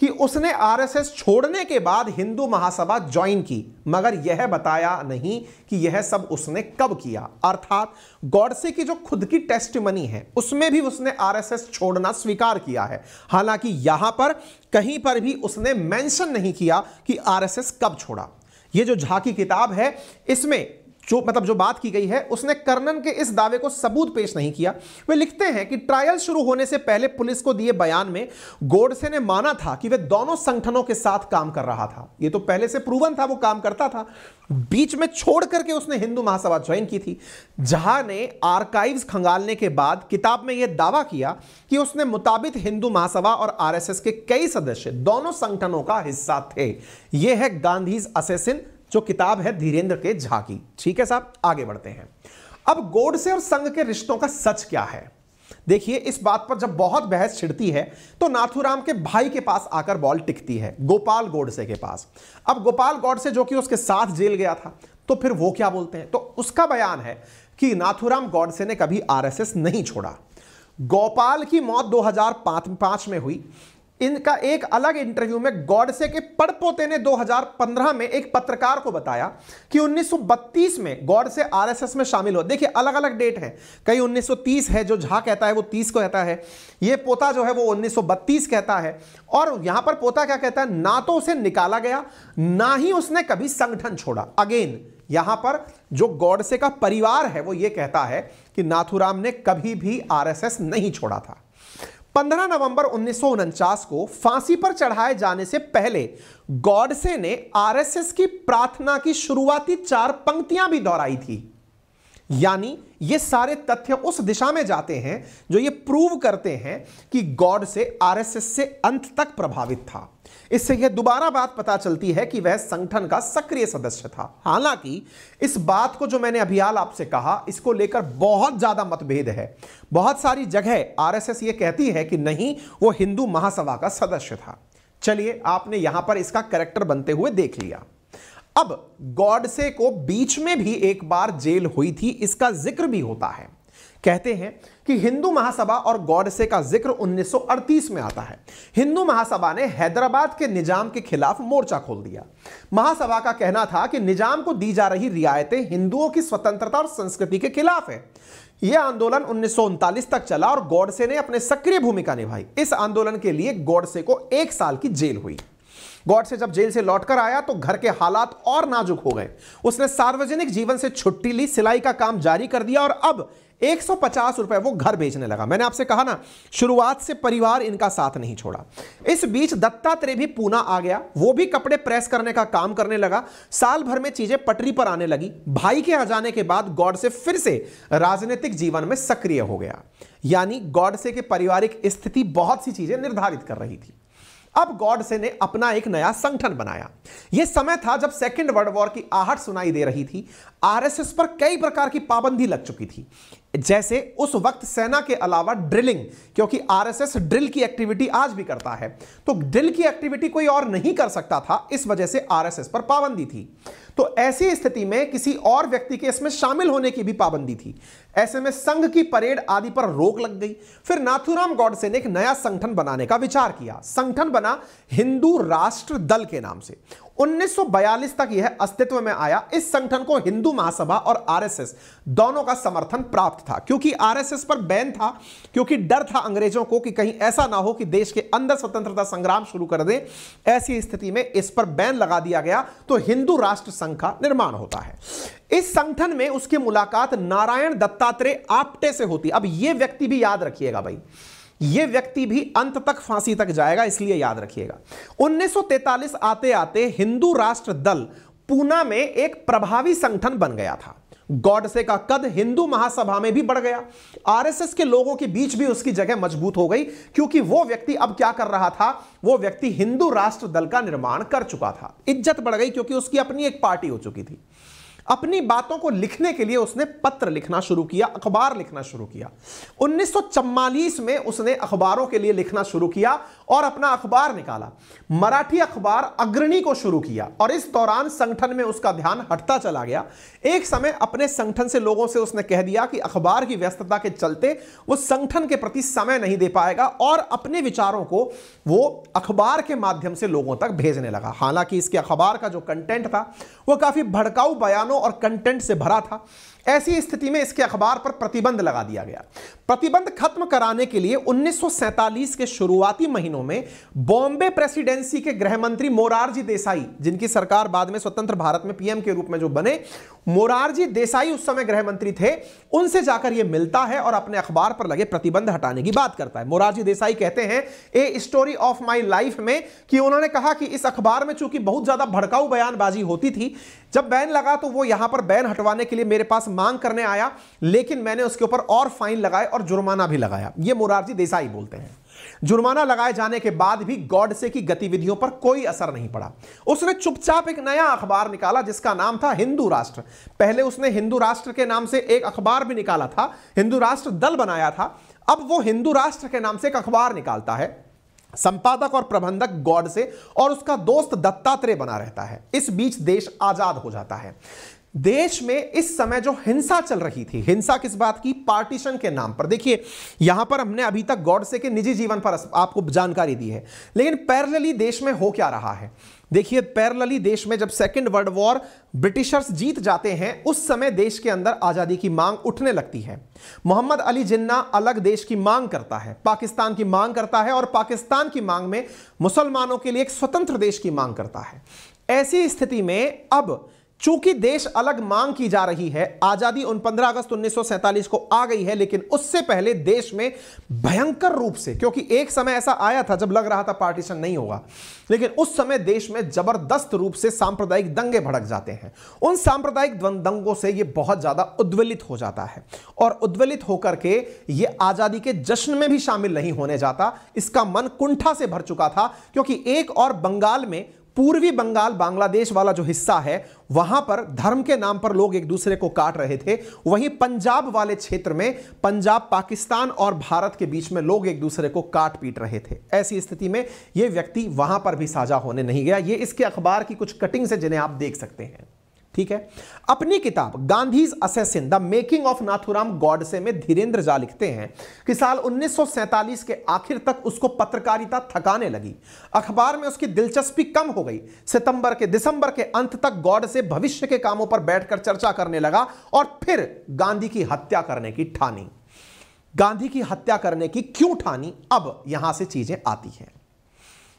कि उसने आरएसएस छोड़ने के बाद हिंदू महासभा ज्वाइन की मगर यह बताया नहीं कि यह सब उसने कब किया अर्थात गौडसे की जो खुद की मनी है उसमें भी उसने आरएसएस छोड़ना स्वीकार किया है हालांकि यहां पर कहीं पर भी उसने मेंशन नहीं किया कि आरएसएस कब छोड़ा यह जो झाकी किताब है इसमें जो मतलब जो बात की गई है उसने कर्नन के इस दावे को सबूत पेश नहीं किया वे लिखते हैं कि ट्रायल शुरू होने से पहले पुलिस को दिए बयान में गोडसे ने माना था कि वह दोनों संगठनों के साथ काम कर रहा था यह तो पहले से प्रूवन था वो काम करता था बीच में छोड़ करके उसने हिंदू महासभा ज्वाइन की थी जहां ने आर्काइव्स खंगालने के बाद किताब में यह दावा किया कि उसने मुताबित हिंदू महासभा और आरएसएस के कई सदस्य दोनों संगठनों का हिस्सा थे यह है गांधी असेसिन जो किताब है धीरेन्द्र के झा की ठीक है साहब आगे बढ़ते हैं अब गोडसे और संघ के रिश्तों का सच क्या है देखिए इस बात पर जब बहुत बहस छिड़ती है तो नाथुराम के भाई के पास आकर बॉल टिकती है गोपाल गोडसे के पास अब गोपाल गोडसे जो कि उसके साथ जेल गया था तो फिर वो क्या बोलते हैं तो उसका बयान है कि नाथुराम गोडसे ने कभी आरएसएस नहीं छोड़ा गोपाल की मौत 2005 में हुई इनका एक अलग इंटरव्यू में गॉडसे के पड़पोते ने 2015 में एक पत्रकार को बताया कि 1932 में गॉडसे आरएसएस में शामिल हो देखिए अलग अलग डेट है कहीं 1930 है जो झा कहता है वो 30 को कहता है ये पोता जो है वो 1932 कहता है और यहां पर पोता क्या कहता है ना तो उसे निकाला गया ना ही उसने कभी संगठन छोड़ा अगेन यहां पर जो गौडसे का परिवार है वो ये कहता है कि नाथुराम ने कभी भी आरएसएस नहीं छोड़ा था 15 नवंबर उन्नीस को फांसी पर चढ़ाए जाने से पहले गॉडसे ने आरएसएस की प्रार्थना की शुरुआती चार पंक्तियां भी दोहराई थी यानी ये सारे तथ्य उस दिशा में जाते हैं जो ये प्रूव करते हैं कि गॉड से आरएसएस से अंत तक प्रभावित था इससे यह दोबारा बात पता चलती है कि वह संगठन का सक्रिय सदस्य था हालांकि इस बात को जो मैंने अभी हाल आपसे कहा इसको लेकर बहुत ज्यादा मतभेद है बहुत सारी जगह आरएसएस ये कहती है कि नहीं वो हिंदू महासभा का सदस्य था चलिए आपने यहां पर इसका करेक्टर बनते हुए देख लिया अब गॉडसे को बीच में भी एक बार जेल हुई थी इसका जिक्र भी होता है कहते हैं कि हिंदू महासभा और गॉडसे का जिक्र 1938 में आता है हिंदू महासभा ने हैदराबाद के निजाम के खिलाफ मोर्चा खोल दिया महासभा का कहना था कि निजाम को दी जा रही रियायतें हिंदुओं की स्वतंत्रता और संस्कृति के खिलाफ है यह आंदोलन उन्नीस तक चला और गौडसे ने अपने सक्रिय भूमिका निभाई इस आंदोलन के लिए गौडसे को एक साल की जेल हुई गॉड से जब जेल से लौटकर आया तो घर के हालात और नाजुक हो गए उसने सार्वजनिक जीवन से छुट्टी ली सिलाई का काम जारी कर दिया और अब 150 रुपए वो घर भेजने लगा मैंने आपसे कहा ना शुरुआत से परिवार इनका साथ नहीं छोड़ा इस बीच दत्तात्रेय भी पूना आ गया वो भी कपड़े प्रेस करने का काम करने लगा साल भर में चीजें पटरी पर आने लगी भाई के आ जाने के बाद से फिर से राजनीतिक जीवन में सक्रिय हो गया यानी गॉडसे के पारिवारिक स्थिति बहुत सी चीजें निर्धारित कर रही थी अब गॉडसे ने अपना एक नया संगठन बनाया यह समय था जब सेकेंड वर्ल्ड वॉर की आहट सुनाई दे रही थी आरएसएस पर कई प्रकार की पाबंदी लग चुकी थी जैसे उस वक्त सेना के अलावा ड्रिलिंग क्योंकि आरएसएस ड्रिल की एक्टिविटी आज भी करता है तो ड्रिल की एक्टिविटी कोई और नहीं कर सकता था इस वजह से आरएसएस पर पाबंदी थी तो ऐसी स्थिति में किसी और व्यक्ति के इसमें शामिल होने की भी पाबंदी थी ऐसे में संघ की परेड आदि पर रोक लग गई फिर नाथुराम गौडसे ने एक नया संगठन बनाने का विचार किया संगठन बना हिंदू राष्ट्र दल के नाम से 1942 तक यह अस्तित्व में आया इस संगठन को हिंदू महासभा और आरएसएस दोनों का समर्थन प्राप्त था क्योंकि आरएसएस पर बैन था क्योंकि डर था अंग्रेजों को कि कहीं ऐसा ना हो कि देश के अंदर स्वतंत्रता संग्राम शुरू कर दे ऐसी स्थिति में इस पर बैन लगा दिया गया तो हिंदू राष्ट्र संघ का निर्माण होता है इस संगठन में उसकी मुलाकात नारायण दत्तात्रेय आपटे से होती अब यह व्यक्ति भी याद रखिएगा भाई यह व्यक्ति भी अंत तक फांसी तक जाएगा इसलिए याद रखिएगा 1943 आते आते हिंदू राष्ट्र दल पूना में एक प्रभावी संगठन बन गया था गॉडसे का कद हिंदू महासभा में भी बढ़ गया आरएसएस के लोगों के बीच भी उसकी जगह मजबूत हो गई क्योंकि वो व्यक्ति अब क्या कर रहा था वो व्यक्ति हिंदू राष्ट्र दल का निर्माण कर चुका था इज्जत बढ़ गई क्योंकि उसकी अपनी एक पार्टी हो चुकी थी अपनी बातों को लिखने के लिए उसने पत्र लिखना शुरू किया अखबार लिखना शुरू किया उन्नीस में उसने अखबारों के लिए लिखना शुरू किया और अपना अखबार निकाला मराठी अखबार अग्रणी को शुरू किया और इस दौरान संगठन में उसका ध्यान हटता चला गया एक समय अपने संगठन से लोगों से उसने कह दिया कि अखबार की व्यस्तता के चलते वो संगठन के प्रति समय नहीं दे पाएगा और अपने विचारों को वो अखबार के माध्यम से लोगों तक भेजने लगा हालांकि इसके अखबार का जो कंटेंट था वो काफी भड़काऊ बयानों विचारों और कंटेंट से भरा था ऐसी स्थिति में इसके अखबार पर प्रतिबंध लगा दिया गया प्रतिबंध खत्म कराने के लिए 1947 के शुरुआती महीनों में बॉम्बे प्रेसिडेंसी के गृह मंत्री मोरारजी देसाई जिनकी सरकार बाद में स्वतंत्र भारत में पीएम के रूप में जो बने मोरारजी देसाई उस समय गृह मंत्री थे उनसे जाकर यह मिलता है और अपने अखबार पर लगे प्रतिबंध हटाने की बात करता है मोरारजी देसाई कहते हैं a story of my life में कि उन्होंने कहा कि इस अखबार में चूंकि बहुत ज्यादा भड़काऊ बयानबाजी होती थी जब बैन लगा तो वो यहां पर बैन हटवाने के लिए मेरे पास मांग करने आया लेकिन मैंने उसके ऊपर और फाइन लगाए और जुर्माना भी लगाया ये मुरारजी देसाई बोलते हैं जुर्माना लगाए जाने के बाद भी गॉडसे की गतिविधियों पर कोई असर नहीं पड़ा उसने चुपचाप एक नया अखबार निकाला जिसका नाम था हिंदू राष्ट्र पहले उसने हिंदू राष्ट्र के नाम से एक अखबार भी निकाला था हिंदू राष्ट्र दल बनाया था अब वो हिंदू राष्ट्र के नाम से एक अखबार निकालता है संपादक और प्रबंधक गॉड से और उसका दोस्त दत्तात्रेय बना रहता है इस बीच देश आजाद हो जाता है देश में इस समय जो हिंसा चल रही थी हिंसा किस बात की पार्टीशन के नाम पर देखिए यहां पर हमने अभी तक गॉडसे के निजी जीवन पर आपको जानकारी दी है लेकिन पैरलली देश में हो क्या रहा है देखिए पैरलली देश में जब सेकेंड वर्ल्ड वॉर ब्रिटिशर्स जीत जाते हैं उस समय देश के अंदर आज़ादी की मांग उठने लगती है मोहम्मद अली जिन्ना अलग देश की मांग करता है पाकिस्तान की मांग करता है और पाकिस्तान की मांग में मुसलमानों के लिए एक स्वतंत्र देश की मांग करता है ऐसी स्थिति में अब चूंकि देश अलग मांग की जा रही है आजादी उन 15 अगस्त 1947 को आ गई है लेकिन उससे पहले देश में भयंकर रूप से क्योंकि एक समय ऐसा आया था जब लग रहा था पार्टीशन नहीं होगा लेकिन उस समय देश में जबरदस्त रूप से सांप्रदायिक दंगे भड़क जाते हैं उन सांप्रदायिक दंगों से यह बहुत ज्यादा उद्वलित हो जाता है और उद्वलित होकर के ये आजादी के जश्न में भी शामिल नहीं होने जाता इसका मन कुंठा से भर चुका था क्योंकि एक और बंगाल में पूर्वी बंगाल बांग्लादेश वाला जो हिस्सा है वहां पर धर्म के नाम पर लोग एक दूसरे को काट रहे थे वहीं पंजाब वाले क्षेत्र में पंजाब पाकिस्तान और भारत के बीच में लोग एक दूसरे को काट पीट रहे थे ऐसी स्थिति में यह व्यक्ति वहां पर भी साझा होने नहीं गया ये इसके अखबार की कुछ कटिंग से जिन्हें आप देख सकते हैं ठीक है अपनी किताब Gandhi's assassin the making of Nathuram Godse में धीरेन्द्र झा लिखते हैं कि साल 1947 के आखिर तक उसको पत्रकारिता थकाने लगी अखबार में उसकी दिलचस्पी कम हो गई सितंबर के दिसंबर के अंत तक गॉडसे भविष्य के कामों पर बैठकर चर्चा करने लगा और फिर गांधी की हत्या करने की ठानी गांधी की हत्या करने की क्यों ठानी अब यहां से चीजें आती हैं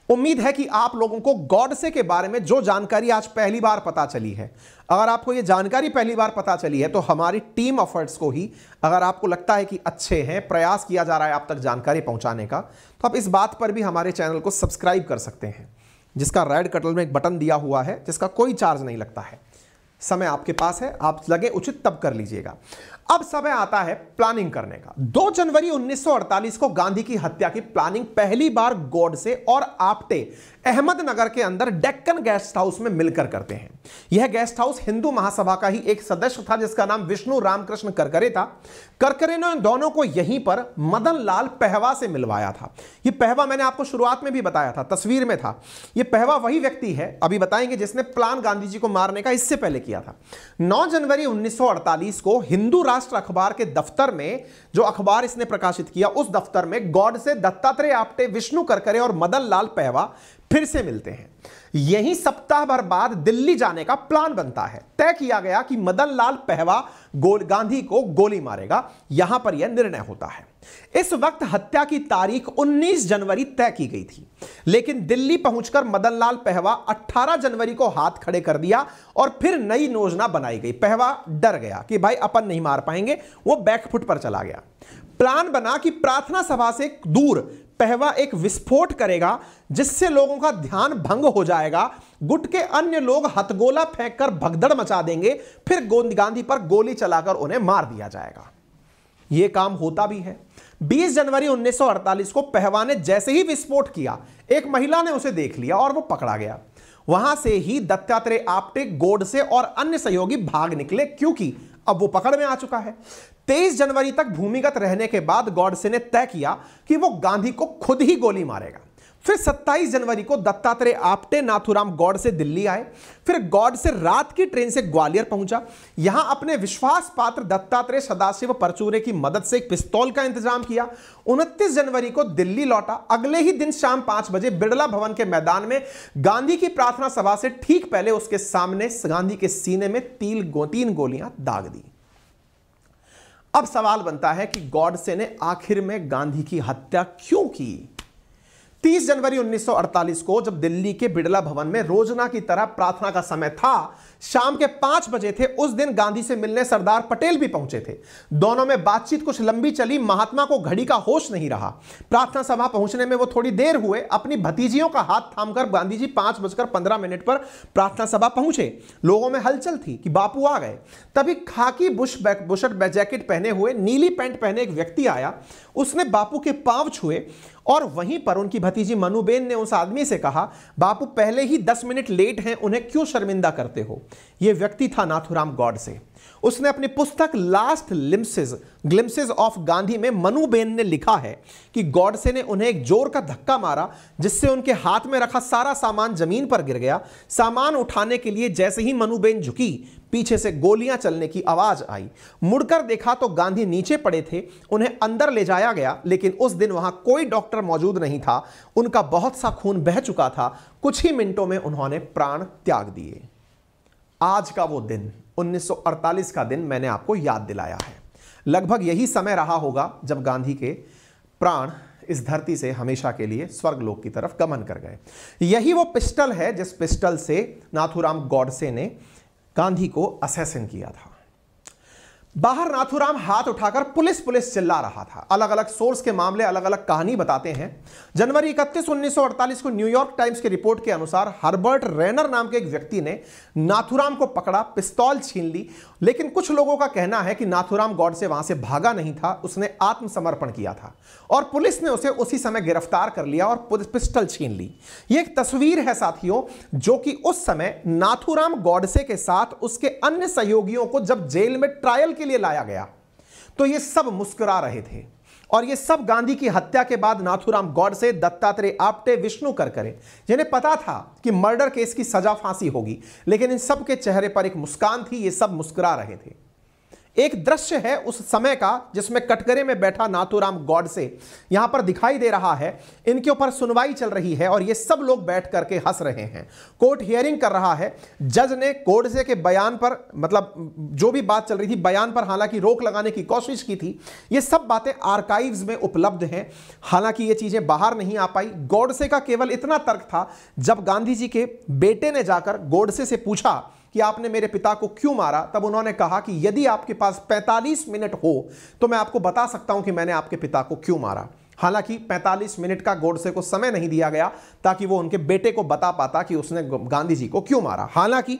उम्मीद है कि आप लोगों को गॉडसे के बारे में जो जानकारी आज पहली बार पता चली है अगर आपको ये जानकारी पहली बार पता चली है तो हमारी टीम अफर्ट्स को ही अगर आपको लगता है कि अच्छे हैं प्रयास किया जा रहा है आप तक जानकारी पहुंचाने का तो आप इस बात पर भी हमारे चैनल को सब्सक्राइब कर सकते हैं जिसका रेड कटल में एक बटन दिया हुआ है जिसका कोई चार्ज नहीं लगता है समय आपके पास है आप लगे उचित तब कर लीजिएगा अब समय आता है प्लानिंग करने का 2 जनवरी 1948 को गांधी की हत्या की प्लानिंग पहली बार गोडसे से और आपटे अहमदनगर के अंदर डेक्कन गेस्ट हाउस में मिलकर करते हैं यह गेस्ट हाउस हिंदू महासभा का ही एक सदस्य था जिसका नाम विष्णु रामकृष्ण करकरे था करकरे ने दोनों को यहीं पर मदन लाल पहवा से मिलवाया था यह पहवा मैंने आपको शुरुआत में भी बताया था तस्वीर में था यह पहवा वही व्यक्ति है अभी बताएंगे जिसने प्लान गांधी जी को मारने का इससे पहले किया था नौ जनवरी उन्नीस को हिंदू राष्ट्र अखबार के दफ्तर में जो अखबार इसने प्रकाशित किया उस दफ्तर में गॉड से दत्तात्रेय आपटे विष्णु करकरे और मदन लाल पहवा फिर से मिलते हैं यही सप्ताह भर बाद दिल्ली जाने का प्लान बनता है तय किया गया कि मदन लाल पहवा गोल गांधी को गोली मारेगा यहां पर यह निर्णय होता है इस वक्त हत्या की तारीख 19 जनवरी तय की गई थी लेकिन दिल्ली पहुंचकर मदन लाल पहवा 18 जनवरी को हाथ खड़े कर दिया और फिर नई योजना बनाई गई पहवा डर गया कि भाई अपन नहीं मार पाएंगे वो बैकफुट पर चला गया प्लान बना कि प्रार्थना सभा से दूर पहवा एक विस्फोट करेगा जिससे लोगों का ध्यान भंग हो जाएगा गुट के अन्य लोग हथगोला फेंककर भगदड़ मचा देंगे फिर गांधी पर गोली चलाकर उन्हें मार दिया जाएगा यह काम होता भी है 20 जनवरी 1948 को पहवा ने जैसे ही विस्फोट किया एक महिला ने उसे देख लिया और वो पकड़ा गया वहां से ही दत्तात्रेय आपटे गोडसे और अन्य सहयोगी भाग निकले क्योंकि अब वो पकड़ में आ चुका है 23 जनवरी तक भूमिगत रहने के बाद गॉडसे ने तय किया कि वो गांधी को खुद ही गोली मारेगा फिर 27 जनवरी को दत्तात्रेय आपटे नाथुराम गौड से दिल्ली आए फिर गौड से रात की ट्रेन से ग्वालियर पहुंचा यहां अपने विश्वास पात्र दत्तात्रेय सदाशिव परचूरे की मदद से एक पिस्तौल का इंतजाम किया 29 जनवरी को दिल्ली लौटा अगले ही दिन शाम पांच बजे बिड़ला भवन के मैदान में गांधी की प्रार्थना सभा से ठीक पहले उसके सामने गांधी के सीने में तीन गो, तीन गोलियां दाग दी अब सवाल बनता है कि गौडसे ने आखिर में गांधी की हत्या क्यों की 30 जनवरी 1948 को जब दिल्ली के बिड़ला भवन में रोजना की तरह प्रार्थना का समय था शाम के पांच बजे थे उस दिन गांधी से मिलने सरदार पटेल भी पहुंचे थे दोनों में बातचीत कुछ लंबी चली महात्मा को घड़ी का होश नहीं रहा प्रार्थना सभा पहुंचने में वो थोड़ी देर हुए अपनी भतीजियों का हाथ थामकर गांधी जी पांच बजकर पंद्रह मिनट पर प्रार्थना सभा पहुंचे लोगों में हलचल थी कि बापू आ गए तभी खाकी बुश बुशट जैकेट पहने हुए नीली पैंट पहने एक व्यक्ति आया उसने बापू के पांव छुए और वहीं पर उनकी भतीजी मनुबेन ने उस आदमी से कहा बापू पहले ही दस मिनट लेट हैं उन्हें क्यों शर्मिंदा करते हो ये व्यक्ति था नाथुराम गॉडसे उसने अपनी पुस्तक लास्ट लिम्सिस ग्लिम्सिस ऑफ गांधी में मनु बेन ने लिखा है कि गॉडसे ने उन्हें एक जोर का धक्का मारा जिससे उनके हाथ में रखा सारा सामान जमीन पर गिर गया सामान उठाने के लिए जैसे ही मनुबेन झुकी पीछे से गोलियां चलने की आवाज आई मुड़कर देखा तो गांधी नीचे पड़े थे उन्हें अंदर ले जाया गया लेकिन उस दिन वहां कोई डॉक्टर मौजूद नहीं था उनका बहुत सा खून बह चुका था कुछ ही मिनटों में उन्होंने प्राण त्याग दिए आज का वो दिन 1948 का दिन मैंने आपको याद दिलाया है लगभग यही समय रहा होगा जब गांधी के प्राण इस धरती से हमेशा के लिए स्वर्ग लोक की तरफ गमन कर गए यही वो पिस्टल है जिस पिस्टल से नाथुराम गौडसे ने गांधी को असेसन किया था बाहर नाथुराम हाथ उठाकर पुलिस पुलिस चिल्ला रहा था अलग अलग सोर्स के मामले अलग अलग कहानी बताते हैं जनवरी इकतीस उन्नीस को न्यूयॉर्क टाइम्स की रिपोर्ट के अनुसार हर्बर्ट रेनर नाम के एक व्यक्ति ने नाथुराम को पकड़ा पिस्तौल छीन ली लेकिन कुछ लोगों का कहना है कि नाथुराम गॉड से वहां से भागा नहीं था उसने आत्मसमर्पण किया था और पुलिस ने उसे उसी समय गिरफ्तार कर लिया और पिस्टल छीन ली ये एक तस्वीर है साथियों जो कि उस समय नाथुराम गौडसे के साथ उसके अन्य सहयोगियों को जब जेल में ट्रायल के लिए लाया गया तो ये सब मुस्कुरा रहे थे और ये सब गांधी की हत्या के बाद नाथुराम गौडसे दत्तात्रेय आपटे विष्णु करकरे जिन्हें पता था कि मर्डर केस की सजा फांसी होगी लेकिन इन सब के चेहरे पर एक मुस्कान थी ये सब मुस्कुरा रहे थे एक दृश्य है उस समय का जिसमें कटकरे में बैठा नाथूराम गॉड से यहां पर दिखाई दे रहा है इनके ऊपर सुनवाई चल रही है और ये सब लोग बैठ करके हंस रहे हैं कोर्ट हियरिंग कर रहा है जज ने कोडसे के बयान पर मतलब जो भी बात चल रही थी बयान पर हालांकि रोक लगाने की कोशिश की थी ये सब बातें आर्काइव्स में उपलब्ध हैं हालांकि ये चीजें बाहर नहीं आ पाई गोडसे का केवल इतना तर्क था जब गांधी जी के बेटे ने जाकर गोडसे से पूछा कि आपने मेरे पिता को क्यों मारा तब उन्होंने कहा कि यदि आपके पास 45 मिनट हो तो मैं आपको बता सकता हूं कि मैंने आपके पिता को क्यों मारा हालांकि 45 मिनट का गोडसे को समय नहीं दिया गया ताकि वो उनके बेटे को बता पाता कि उसने गांधी जी को क्यों मारा हालांकि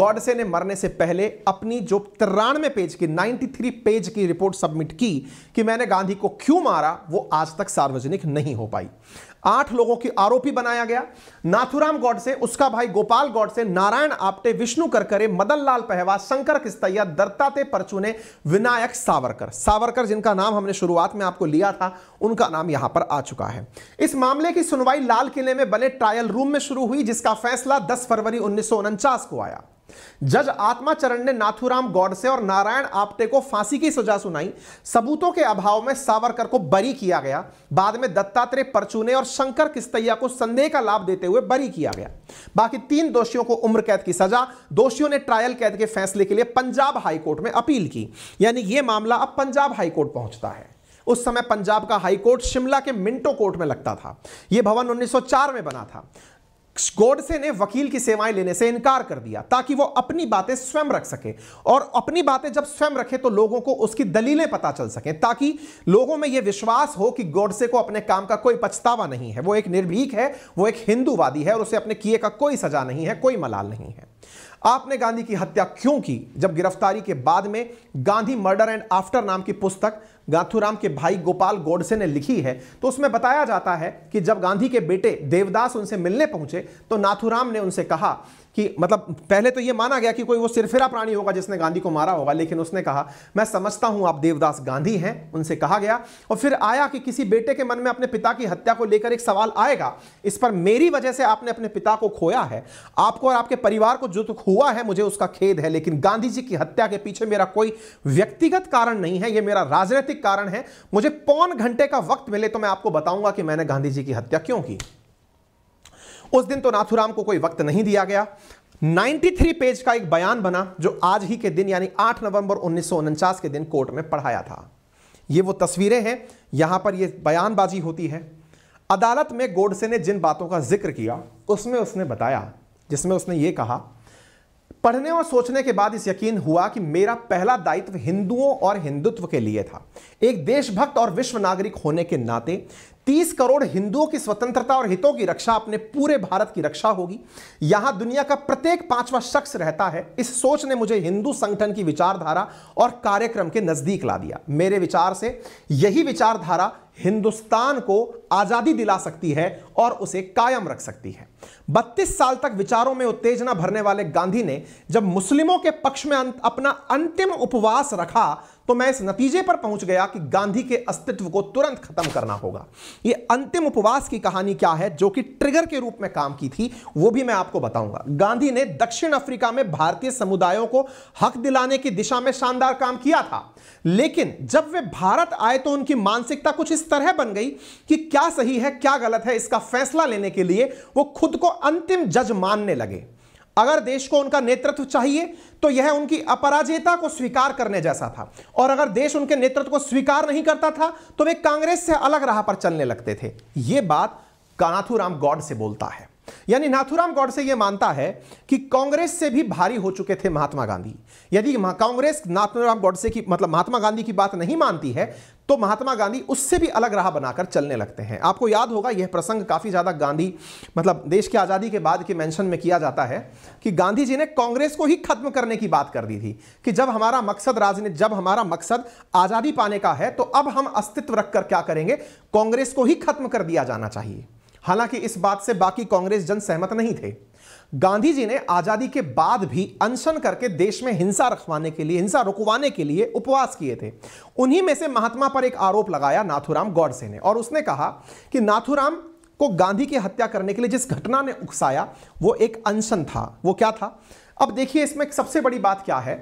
गोडसे ने मरने से पहले अपनी जो तिरानवे पेज की 93 पेज की रिपोर्ट सबमिट की कि मैंने गांधी को क्यों मारा वो आज तक सार्वजनिक नहीं हो पाई आठ लोगों की आरोपी बनाया गया नाथुराम गौडसे उसका भाई गोपाल गौडसे नारायण आपटे विष्णु करकरे मदनलाल पहवा शंकर किस्तैया दत्ताते परचुने विनायक सावरकर सावरकर जिनका नाम हमने शुरुआत में आपको लिया था उनका नाम यहां पर आ चुका है इस मामले की सुनवाई लाल किले में बने ट्रायल रूम में शुरू हुई जिसका फैसला दस फरवरी उन्नीस को आया जज आत्माचरण ने नाथुराम गौडसे और नारायण आपटे को फांसी की सजा सुनाई सबूतों के अभाव में सावरकर को बरी किया गया बाद में दत्तात्रेय परचूने और शंकर किस्तैया को संदेह का लाभ देते हुए बरी किया गया बाकी तीन दोषियों को उम्र कैद की सजा दोषियों ने ट्रायल कैद के फैसले के लिए पंजाब हाईकोर्ट में अपील की यानी यह मामला अब पंजाब हाईकोर्ट पहुंचता है उस समय पंजाब का हाईकोर्ट शिमला के मिंटो कोर्ट में लगता था यह भवन 1904 में बना था गोडसे ने वकील की सेवाएं लेने से इनकार कर दिया ताकि वो अपनी बातें स्वयं रख सके और अपनी बातें जब स्वयं रखे तो लोगों को उसकी दलीलें पता चल सके ताकि लोगों में यह विश्वास हो कि गोडसे को अपने काम का कोई पछतावा नहीं है वो एक निर्भीक है वो एक हिंदूवादी है और उसे अपने किए का कोई सजा नहीं है कोई मलाल नहीं है आपने गांधी की हत्या क्यों की जब गिरफ्तारी के बाद में गांधी मर्डर एंड आफ्टर नाम की पुस्तक गांथुराम के भाई गोपाल गोडसे ने लिखी है तो उसमें बताया जाता है कि जब गांधी के बेटे देवदास उनसे मिलने पहुंचे तो नाथुराम ने उनसे कहा कि मतलब पहले तो यह माना गया कि कोई वो सिरफिरा प्राणी होगा जिसने गांधी को मारा होगा लेकिन उसने कहा मैं समझता हूं आप देवदास गांधी हैं उनसे कहा गया और फिर आया कि किसी बेटे के मन में अपने पिता की हत्या को लेकर एक सवाल आएगा इस पर मेरी वजह से आपने अपने पिता को खोया है आपको और आपके परिवार को जो दुख हुआ है मुझे उसका खेद है लेकिन गांधी जी की हत्या के पीछे मेरा कोई व्यक्तिगत कारण नहीं है यह मेरा राजनीतिक कारण है मुझे पौन घंटे का वक्त मिले तो मैं आपको बताऊंगा कि मैंने गांधी जी की हत्या क्यों की उस दिन तो नाथुराम को कोई वक्त नहीं दिया गया 93 पेज का एक बयान बना जो आज ही के दिन यानी 8 नवंबर उन्नीस के दिन कोर्ट में पढ़ाया था ये वो तस्वीरें हैं यहां पर यह बयानबाजी होती है अदालत में गोडसे ने जिन बातों का जिक्र किया उसमें उसने बताया जिसमें उसने ये कहा पढ़ने और सोचने के बाद इस यकीन हुआ कि मेरा पहला दायित्व हिंदुओं और हिंदुत्व के लिए था एक देशभक्त और विश्व नागरिक होने के नाते 30 करोड़ हिंदुओं की स्वतंत्रता और हितों की रक्षा अपने पूरे भारत की रक्षा होगी यहां दुनिया का प्रत्येक पांचवा शख्स रहता है इस सोच ने मुझे हिंदू संगठन की विचारधारा और कार्यक्रम के नजदीक ला दिया मेरे विचार से यही विचारधारा हिंदुस्तान को आजादी दिला सकती है और उसे कायम रख सकती है बत्तीस साल तक विचारों में उत्तेजना भरने वाले गांधी ने जब मुस्लिमों के पक्ष में अं- अपना अंतिम उपवास रखा तो मैं इस नतीजे पर पहुंच गया कि गांधी के अस्तित्व को तुरंत खत्म करना होगा ये अंतिम उपवास की कहानी क्या है जो कि ट्रिगर के रूप में काम की थी वो भी मैं आपको बताऊंगा गांधी ने दक्षिण अफ्रीका में भारतीय समुदायों को हक दिलाने की दिशा में शानदार काम किया था लेकिन जब वे भारत आए तो उनकी मानसिकता कुछ इस तरह बन गई कि क्या सही है क्या गलत है इसका फैसला लेने के लिए वो खुद को अंतिम जज मानने लगे अगर देश को उनका नेतृत्व चाहिए तो यह उनकी अपराजयता को स्वीकार करने जैसा था और अगर देश उनके नेतृत्व को स्वीकार नहीं करता था तो वे कांग्रेस से अलग राह पर चलने लगते थे यह बात कानाथू राम गौड से बोलता है यानी नाथुराम गौडसे यह मानता है कि कांग्रेस से भी भारी हो चुके थे महात्मा गांधी यदि कांग्रेस नाथुराम गौडसे की मतलब महात्मा गांधी की बात नहीं मानती है तो महात्मा गांधी उससे भी अलग राह बनाकर चलने लगते हैं आपको याद होगा यह प्रसंग काफ़ी ज़्यादा गांधी मतलब देश की आज़ादी के बाद के मेंशन में किया जाता है कि गांधी जी ने कांग्रेस को ही खत्म करने की बात कर दी थी कि जब हमारा मकसद राजनीति जब हमारा मकसद आज़ादी पाने का है तो अब हम अस्तित्व रखकर क्या करेंगे कांग्रेस को ही खत्म कर दिया जाना चाहिए हालांकि इस बात से बाकी कांग्रेस जन सहमत नहीं थे गांधी जी ने आजादी के बाद भी अनशन करके देश में हिंसा रखवाने के लिए हिंसा रुकवाने के लिए उपवास किए थे उन्हीं में से महात्मा पर एक आरोप लगाया नाथुराम गौडसे ने और उसने कहा कि नाथुराम को गांधी की हत्या करने के लिए जिस घटना ने उकसाया वो एक अनशन था वो क्या था अब देखिए इसमें सबसे बड़ी बात क्या है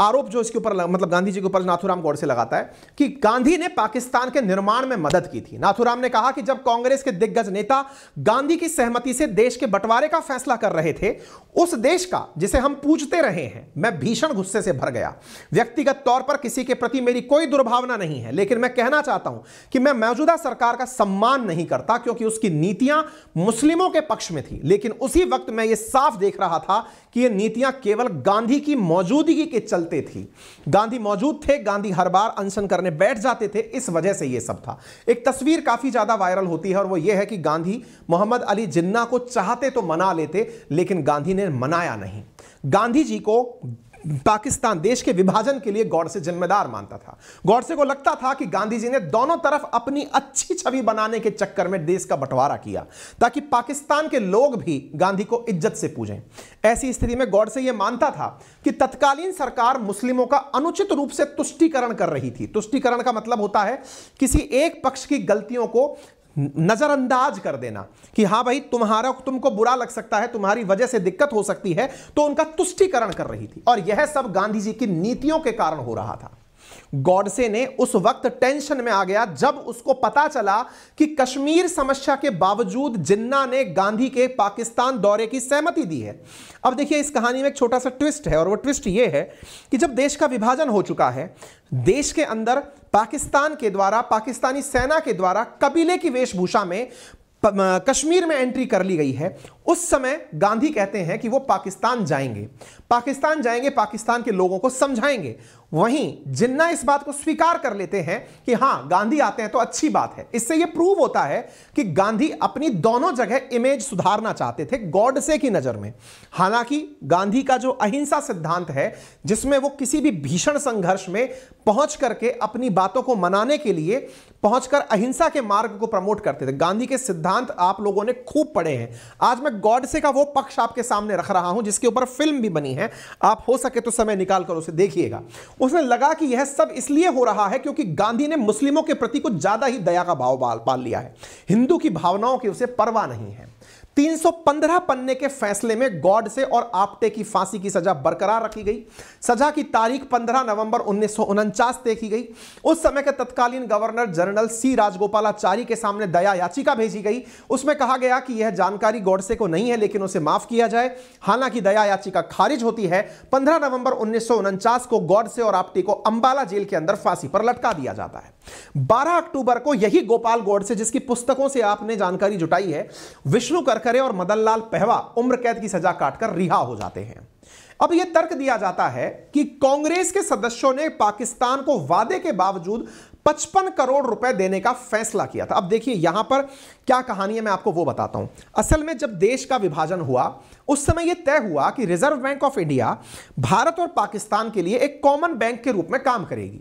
आरोप जो इसके ऊपर मतलब गांधी जी के ऊपर नाथुराम से लगाता है कि गांधी ने पाकिस्तान के निर्माण में मदद की थी नाथुराम ने कहा कि जब कांग्रेस के दिग्गज नेता गांधी की सहमति से देश के बंटवारे का फैसला कर रहे थे उस देश का जिसे हम पूछते रहे हैं मैं भीषण गुस्से से भर गया व्यक्तिगत तौर पर किसी के प्रति मेरी कोई दुर्भावना नहीं है लेकिन मैं कहना चाहता हूं कि मैं मौजूदा सरकार का सम्मान नहीं करता क्योंकि उसकी नीतियां मुस्लिमों के पक्ष में थी लेकिन उसी वक्त मैं ये साफ देख रहा था कि ये नीतियां केवल गांधी की मौजूदगी के चलते थी गांधी मौजूद थे गांधी हर बार अनशन करने बैठ जाते थे इस वजह से ये सब था एक तस्वीर काफ़ी ज़्यादा वायरल होती है और वो ये है कि गांधी मोहम्मद अली जिन्ना को चाहते तो मना लेते लेकिन गांधी ने मनाया नहीं गांधी जी को पाकिस्तान देश के विभाजन के लिए गौडसे जिम्मेदार मानता था गौडसे को लगता था कि गांधी जी ने दोनों तरफ अपनी अच्छी छवि बनाने के चक्कर में देश का बंटवारा किया ताकि पाकिस्तान के लोग भी गांधी को इज्जत से पूजें ऐसी स्थिति में गौडसे यह मानता था कि तत्कालीन सरकार मुस्लिमों का अनुचित रूप से तुष्टिकरण कर रही थी तुष्टिकरण का मतलब होता है किसी एक पक्ष की गलतियों को नज़रअंदाज कर देना कि हाँ भाई तुम्हारा तुमको बुरा लग सकता है तुम्हारी वजह से दिक्कत हो सकती है तो उनका तुष्टिकरण कर रही थी और यह सब गांधी जी की नीतियों के कारण हो रहा था गौडसे ने उस वक्त टेंशन में आ गया जब उसको पता चला कि कश्मीर समस्या के बावजूद जिन्ना ने गांधी के पाकिस्तान दौरे की सहमति दी है अब देखिए इस कहानी में एक छोटा सा ट्विस्ट है और वो ट्विस्ट ये है कि जब देश का विभाजन हो चुका है देश के अंदर पाकिस्तान के द्वारा पाकिस्तानी सेना के द्वारा कबीले की वेशभूषा में कश्मीर में एंट्री कर ली गई है उस समय गांधी कहते हैं कि वो पाकिस्तान जाएंगे पाकिस्तान जाएंगे पाकिस्तान के लोगों को समझाएंगे वहीं जिन्ना इस बात को स्वीकार कर लेते हैं कि हां गांधी आते हैं तो अच्छी बात है इससे ये प्रूव होता है कि गांधी अपनी दोनों जगह इमेज सुधारना चाहते थे गॉडसे की नजर में हालांकि गांधी का जो अहिंसा सिद्धांत है जिसमें वो किसी भी भीषण संघर्ष में पहुंच करके अपनी बातों को मनाने के लिए पहुंचकर अहिंसा के मार्ग को प्रमोट करते थे गांधी के सिद्धांत आप लोगों ने खूब पढ़े हैं आज मैं गॉडसे का वो पक्ष आपके सामने रख रहा हूं जिसके ऊपर फिल्म भी बनी है आप हो सके तो समय निकाल कर उसे देखिएगा उसने लगा कि यह सब इसलिए हो रहा है क्योंकि गांधी ने मुस्लिमों के प्रति कुछ ज्यादा ही दया का भाव पाल लिया है हिंदू की भावनाओं की उसे परवाह नहीं है 315 पन्ने के फैसले में गॉड से और आपटे की फांसी की सजा बरकरार रखी गई सजा की तारीख 15 नवंबर उन्नीस देखी गई उस समय के तत्कालीन गवर्नर जनरल सी राजगोपालाचारी के सामने दया याचिका भेजी गई उसमें कहा गया कि यह जानकारी गौडसे को नहीं है लेकिन उसे माफ किया जाए हालांकि दया याचिका खारिज होती है पंद्रह नवंबर उन्नीस को गौडसे और आपटे को अंबाला जेल के अंदर फांसी पर लटका दिया जाता है बारह अक्टूबर को यही गोपाल से जिसकी पुस्तकों से आपने जानकारी जुटाई है विष्णु करकर खरे और मदन लाल पहवा उम्र कैद की सजा काटकर रिहा हो जाते हैं अब यह तर्क दिया जाता है कि कांग्रेस के सदस्यों ने पाकिस्तान को वादे के बावजूद 55 करोड़ रुपए देने का फैसला किया था अब देखिए यहां पर क्या कहानी है मैं आपको वो बताता हूं असल में जब देश का विभाजन हुआ उस समय यह तय हुआ कि Reserve Bank of India Bharat और पाकिस्तान के लिए एक कॉमन बैंक के रूप में काम करेगी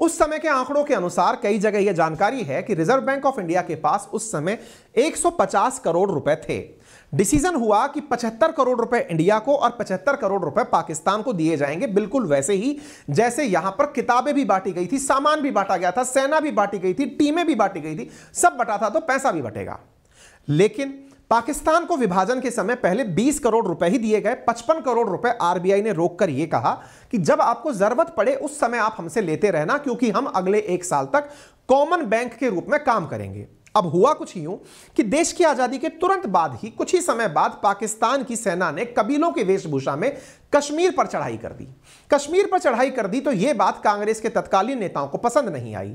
उस समय के आंकड़ों के अनुसार कई जगह यह जानकारी है कि रिजर्व बैंक ऑफ इंडिया के पास उस समय 150 करोड़ रुपए थे डिसीजन हुआ कि 75 करोड़ रुपए इंडिया को और 75 करोड़ रुपए पाकिस्तान को दिए जाएंगे बिल्कुल वैसे ही जैसे यहां पर किताबें भी बांटी गई थी सामान भी बांटा गया था सेना भी बांटी गई थी टीमें भी बांटी गई थी सब बटा था तो पैसा भी बटेगा लेकिन पाकिस्तान को विभाजन के समय पहले 20 करोड़ रुपए ही दिए गए 55 करोड़ रुपए आरबीआई ने रोककर यह कहा कि जब आपको जरूरत पड़े उस समय आप हमसे लेते रहना क्योंकि हम अगले एक साल तक कॉमन बैंक के रूप में काम करेंगे अब हुआ कुछ यूं कि देश की आजादी के तुरंत बाद ही कुछ ही समय बाद पाकिस्तान की सेना ने कबीलों की वेशभूषा में कश्मीर पर चढ़ाई कर दी कश्मीर पर चढ़ाई कर दी तो यह बात कांग्रेस के तत्कालीन नेताओं को पसंद नहीं आई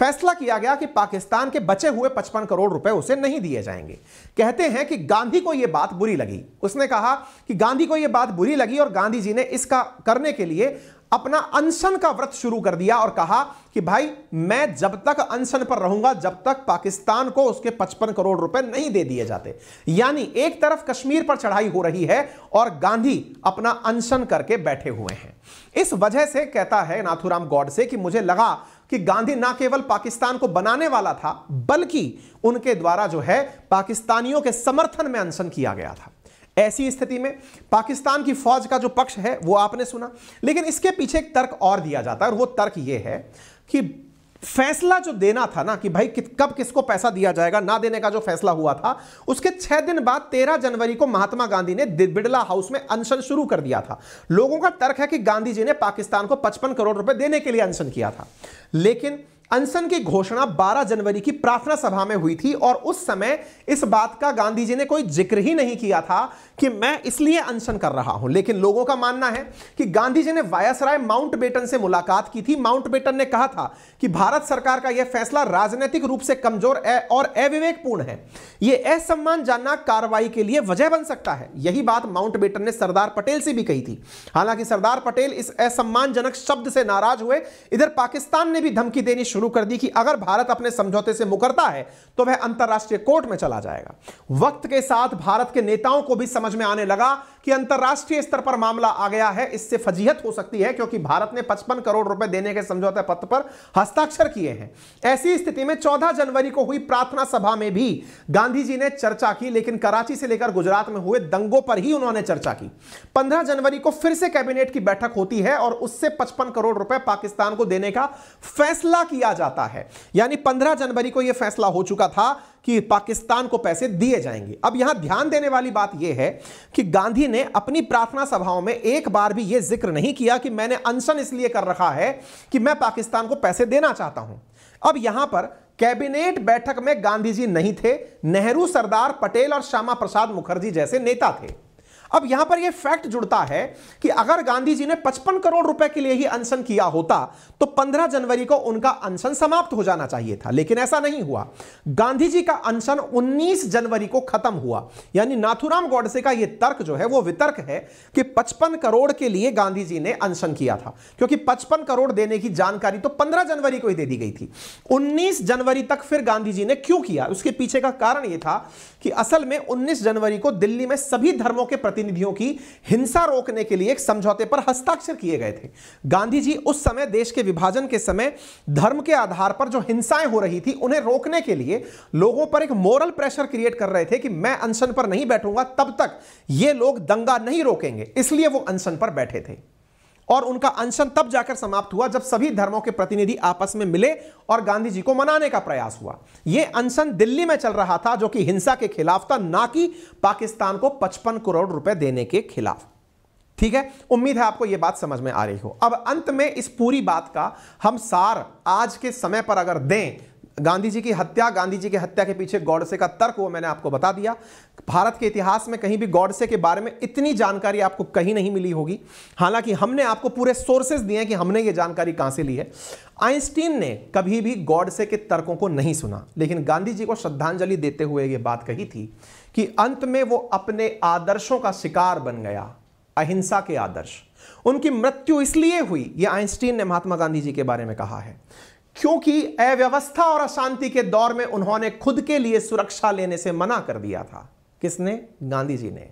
फैसला किया गया कि पाकिस्तान के बचे हुए 55 करोड़ रुपए उसे नहीं दिए जाएंगे कहते हैं कि गांधी को यह बात बुरी लगी उसने कहा कि गांधी को यह बात बुरी लगी और गांधी जी ने इसका करने के लिए अपना अनशन का व्रत शुरू कर दिया और कहा कि भाई मैं जब तक अनशन पर रहूंगा जब तक पाकिस्तान को उसके 55 करोड़ रुपए नहीं दे दिए जाते यानी एक तरफ कश्मीर पर चढ़ाई हो रही है और गांधी अपना अनशन करके बैठे हुए हैं इस वजह से कहता है नाथुराम गौड से कि मुझे लगा कि गांधी ना केवल पाकिस्तान को बनाने वाला था बल्कि उनके द्वारा जो है पाकिस्तानियों के समर्थन में अनशन किया गया था ऐसी स्थिति में पाकिस्तान की फौज का जो पक्ष है वो आपने सुना लेकिन इसके पीछे एक तर्क और दिया जाता है और वो तर्क ये है कि फैसला जो देना था ना कि भाई कि, कब किसको पैसा दिया जाएगा ना देने का जो फैसला हुआ था उसके छह दिन बाद तेरह जनवरी को महात्मा गांधी ने बिड़ला हाउस में अनशन शुरू कर दिया था लोगों का तर्क है कि गांधी जी ने पाकिस्तान को पचपन करोड़ रुपए देने के लिए अनशन किया था लेकिन अनशन की घोषणा 12 जनवरी की प्रार्थना सभा में हुई थी और उस समय इस बात का गांधी जी ने कोई जिक्र ही नहीं किया था कि मैं इसलिए अनशन कर रहा हूं लेकिन लोगों का मानना है कि गांधी जी ने वायसराय माउंटबेटन से मुलाकात की थी माउंटबेटन ने कहा था कि भारत सरकार का यह फैसला राजनीतिक रूप से कमजोर और अविवेकपूर्ण है यह असम्मान जानना कार्रवाई के लिए वजह बन सकता है यही बात माउंटबेटन ने सरदार पटेल से भी कही थी हालांकि सरदार पटेल इस असम्मानजनक शब्द से नाराज हुए इधर पाकिस्तान ने भी धमकी देनी शुरू कर दी कि अगर भारत अपने समझौते से मुकरता है तो वह अंतरराष्ट्रीय कोर्ट में चला जाएगा वक्त के साथ भारत के नेताओं को भी समझ समझ में आने लगा कि अंतर्राष्ट्रीय स्तर पर मामला आ गया है इससे फजीहत हो सकती है क्योंकि भारत ने 55 करोड़ रुपए देने के समझौते पत्र पर हस्ताक्षर किए हैं ऐसी स्थिति में 14 जनवरी को हुई प्रार्थना सभा में भी गांधी जी ने चर्चा की लेकिन कराची से लेकर गुजरात में हुए दंगों पर ही उन्होंने चर्चा की पंद्रह जनवरी को फिर से कैबिनेट की बैठक होती है और उससे पचपन करोड़ रुपए पाकिस्तान को देने का फैसला किया जाता है यानी पंद्रह जनवरी को यह फैसला हो चुका था कि पाकिस्तान को पैसे दिए जाएंगे अब यहां ध्यान देने वाली बात यह है कि गांधी ने अपनी प्रार्थना सभाओं में एक बार भी यह जिक्र नहीं किया कि मैंने अनशन इसलिए कर रखा है कि मैं पाकिस्तान को पैसे देना चाहता हूं अब यहां पर कैबिनेट बैठक में गांधी जी नहीं थे नेहरू सरदार पटेल और श्यामा प्रसाद मुखर्जी जैसे नेता थे अब यहां पर ये फैक्ट जुड़ता है कि अगर गांधी जी ने 55 करोड़ रुपए के लिए ही अनशन किया होता तो 15 जनवरी को उनका अनशन समाप्त हो जाना चाहिए था लेकिन ऐसा नहीं हुआ गांधी जी का अनशन 19 जनवरी को खत्म हुआ यानी नाथुराम गौडसे का यह तर्क जो है वो वितर्क है कि पचपन करोड़ के लिए गांधी जी ने अनशन किया था क्योंकि पचपन करोड़ देने की जानकारी तो पंद्रह जनवरी को ही दे दी गई थी उन्नीस जनवरी तक फिर गांधी जी ने क्यों किया उसके पीछे का कारण यह था कि असल में उन्नीस जनवरी को दिल्ली में सभी धर्मों के प्रति प्रतिनिधियों की हिंसा रोकने के लिए एक समझौते पर हस्ताक्षर किए गए थे गांधी जी उस समय देश के विभाजन के समय धर्म के आधार पर जो हिंसाएं हो रही थी उन्हें रोकने के लिए लोगों पर एक मोरल प्रेशर क्रिएट कर रहे थे कि मैं अनशन पर नहीं बैठूंगा तब तक ये लोग दंगा नहीं रोकेंगे इसलिए वो अनशन पर बैठे थे और उनका अनशन तब जाकर समाप्त हुआ जब सभी धर्मों के प्रतिनिधि आपस में मिले और गांधी जी को मनाने का प्रयास हुआ यह अनशन दिल्ली में चल रहा था जो कि हिंसा के खिलाफ था ना कि पाकिस्तान को पचपन करोड़ रुपए देने के खिलाफ ठीक है उम्मीद है आपको यह बात समझ में आ रही हो अब अंत में इस पूरी बात का हम सार आज के समय पर अगर दें गांधी जी की हत्या गांधी जी की हत्या के पीछे गौडसे का तर्क वो मैंने आपको बता दिया भारत के इतिहास में कहीं भी गौडसे के बारे में इतनी जानकारी आपको कहीं नहीं मिली होगी हालांकि हमने आपको पूरे सोर्सेज दिए हैं कि हमने ये जानकारी कहां से ली है आइंस्टीन ने कभी भी गौडसे के तर्कों को नहीं सुना लेकिन गांधी जी को श्रद्धांजलि देते हुए ये बात कही थी कि अंत में वो अपने आदर्शों का शिकार बन गया अहिंसा के आदर्श उनकी मृत्यु इसलिए हुई ये आइंस्टीन ने महात्मा गांधी जी के बारे में कहा है क्योंकि अव्यवस्था और अशांति के दौर में उन्होंने खुद के लिए सुरक्षा लेने से मना कर दिया था किसने गांधी जी ने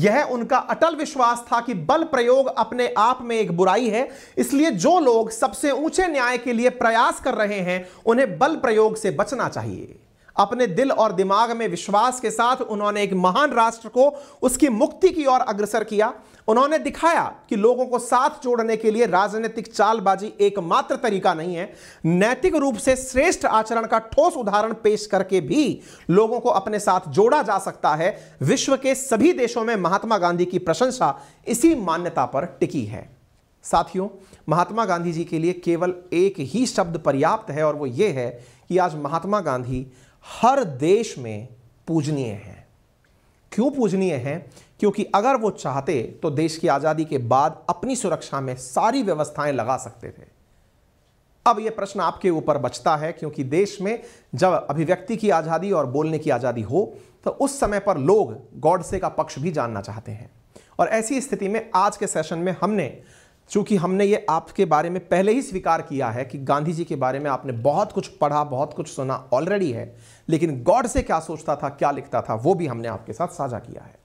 यह उनका अटल विश्वास था कि बल प्रयोग अपने आप में एक बुराई है इसलिए जो लोग सबसे ऊंचे न्याय के लिए प्रयास कर रहे हैं उन्हें बल प्रयोग से बचना चाहिए अपने दिल और दिमाग में विश्वास के साथ उन्होंने एक महान राष्ट्र को उसकी मुक्ति की ओर अग्रसर किया उन्होंने दिखाया कि लोगों को साथ जोड़ने के लिए राजनीतिक चालबाजी एकमात्र तरीका नहीं है नैतिक रूप से श्रेष्ठ आचरण का ठोस उदाहरण पेश करके भी लोगों को अपने साथ जोड़ा जा सकता है विश्व के सभी देशों में महात्मा गांधी की प्रशंसा इसी मान्यता पर टिकी है साथियों महात्मा गांधी जी के लिए केवल एक ही शब्द पर्याप्त है और वो ये है कि आज महात्मा गांधी हर देश में पूजनीय हैं क्यों पूजनीय हैं क्योंकि अगर वो चाहते तो देश की आज़ादी के बाद अपनी सुरक्षा में सारी व्यवस्थाएं लगा सकते थे अब ये प्रश्न आपके ऊपर बचता है क्योंकि देश में जब अभिव्यक्ति की आज़ादी और बोलने की आज़ादी हो तो उस समय पर लोग गॉडसे का पक्ष भी जानना चाहते हैं और ऐसी स्थिति में आज के सेशन में हमने चूंकि हमने ये आपके बारे में पहले ही स्वीकार किया है कि गांधी जी के बारे में आपने बहुत कुछ पढ़ा बहुत कुछ सुना ऑलरेडी है लेकिन गॉड से क्या सोचता था क्या लिखता था वो भी हमने आपके साथ साझा किया है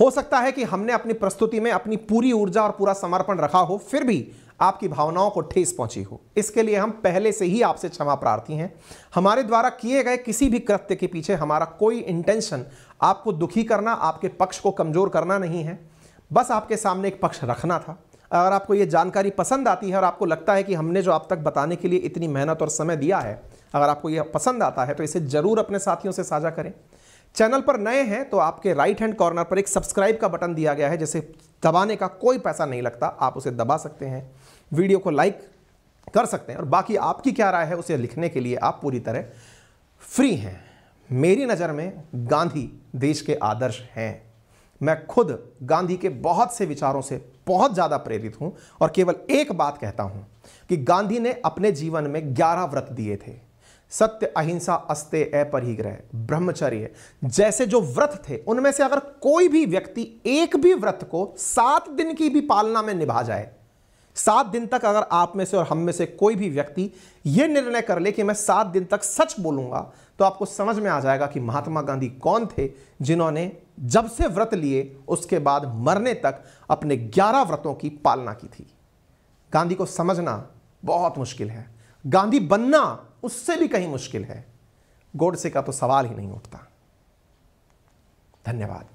हो सकता है कि हमने अपनी प्रस्तुति में अपनी पूरी ऊर्जा और पूरा समर्पण रखा हो फिर भी आपकी भावनाओं को ठेस पहुंची हो इसके लिए हम पहले से ही आपसे क्षमा प्रार्थी हैं हमारे द्वारा किए गए किसी भी कृत्य के पीछे हमारा कोई इंटेंशन आपको दुखी करना आपके पक्ष को कमज़ोर करना नहीं है बस आपके सामने एक पक्ष रखना था अगर आपको ये जानकारी पसंद आती है और आपको लगता है कि हमने जो आप तक बताने के लिए इतनी मेहनत और समय दिया है अगर आपको यह पसंद आता है तो इसे ज़रूर अपने साथियों से साझा करें चैनल पर नए हैं तो आपके राइट हैंड कॉर्नर पर एक सब्सक्राइब का बटन दिया गया है जिसे दबाने का कोई पैसा नहीं लगता आप उसे दबा सकते हैं वीडियो को लाइक कर सकते हैं और बाकी आपकी क्या राय है उसे लिखने के लिए आप पूरी तरह फ्री हैं मेरी नज़र में गांधी देश के आदर्श हैं मैं खुद गांधी के बहुत से विचारों से बहुत ज़्यादा प्रेरित हूँ और केवल एक बात कहता हूँ कि गांधी ने अपने जीवन में ग्यारह व्रत दिए थे सत्य अहिंसा अस्ते अपरिग्रह ब्रह्मचर्य जैसे जो व्रत थे उनमें से अगर कोई भी व्यक्ति एक भी व्रत को सात दिन की भी पालना में निभा जाए सात दिन तक अगर आप में से और हम में से कोई भी व्यक्ति यह निर्णय कर ले कि मैं सात दिन तक सच बोलूंगा तो आपको समझ में आ जाएगा कि महात्मा गांधी कौन थे जिन्होंने जब से व्रत लिए उसके बाद मरने तक अपने ग्यारह व्रतों की पालना की थी गांधी को समझना बहुत मुश्किल है गांधी बनना उससे भी कहीं मुश्किल है गोडसे का तो सवाल ही नहीं उठता धन्यवाद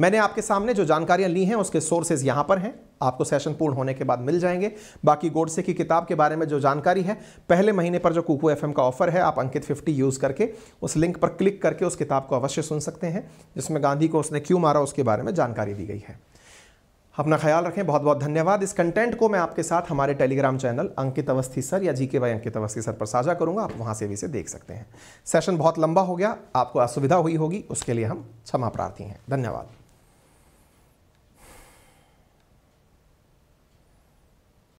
मैंने आपके सामने जो जानकारियां ली हैं उसके सोर्सेज यहां पर हैं आपको सेशन पूर्ण होने के बाद मिल जाएंगे बाकी गोडसे की किताब के बारे में जो जानकारी है पहले महीने पर जो कुकू एफ का ऑफर है आप अंकित 50 यूज़ करके उस लिंक पर क्लिक करके उस किताब को अवश्य सुन सकते हैं जिसमें गांधी को उसने क्यों मारा उसके बारे में जानकारी दी गई है अपना ख्याल रखें बहुत बहुत धन्यवाद इस कंटेंट को मैं आपके साथ हमारे Telegram channel Ankit Awasthi sir या जी के वाई अंकित अवस्थी सर पर साझा करूंगा आप वहां से भी इसे देख सकते हैं सेशन बहुत लंबा हो गया आपको असुविधा हुई होगी उसके लिए हम क्षमा प्रार्थी हैं धन्यवाद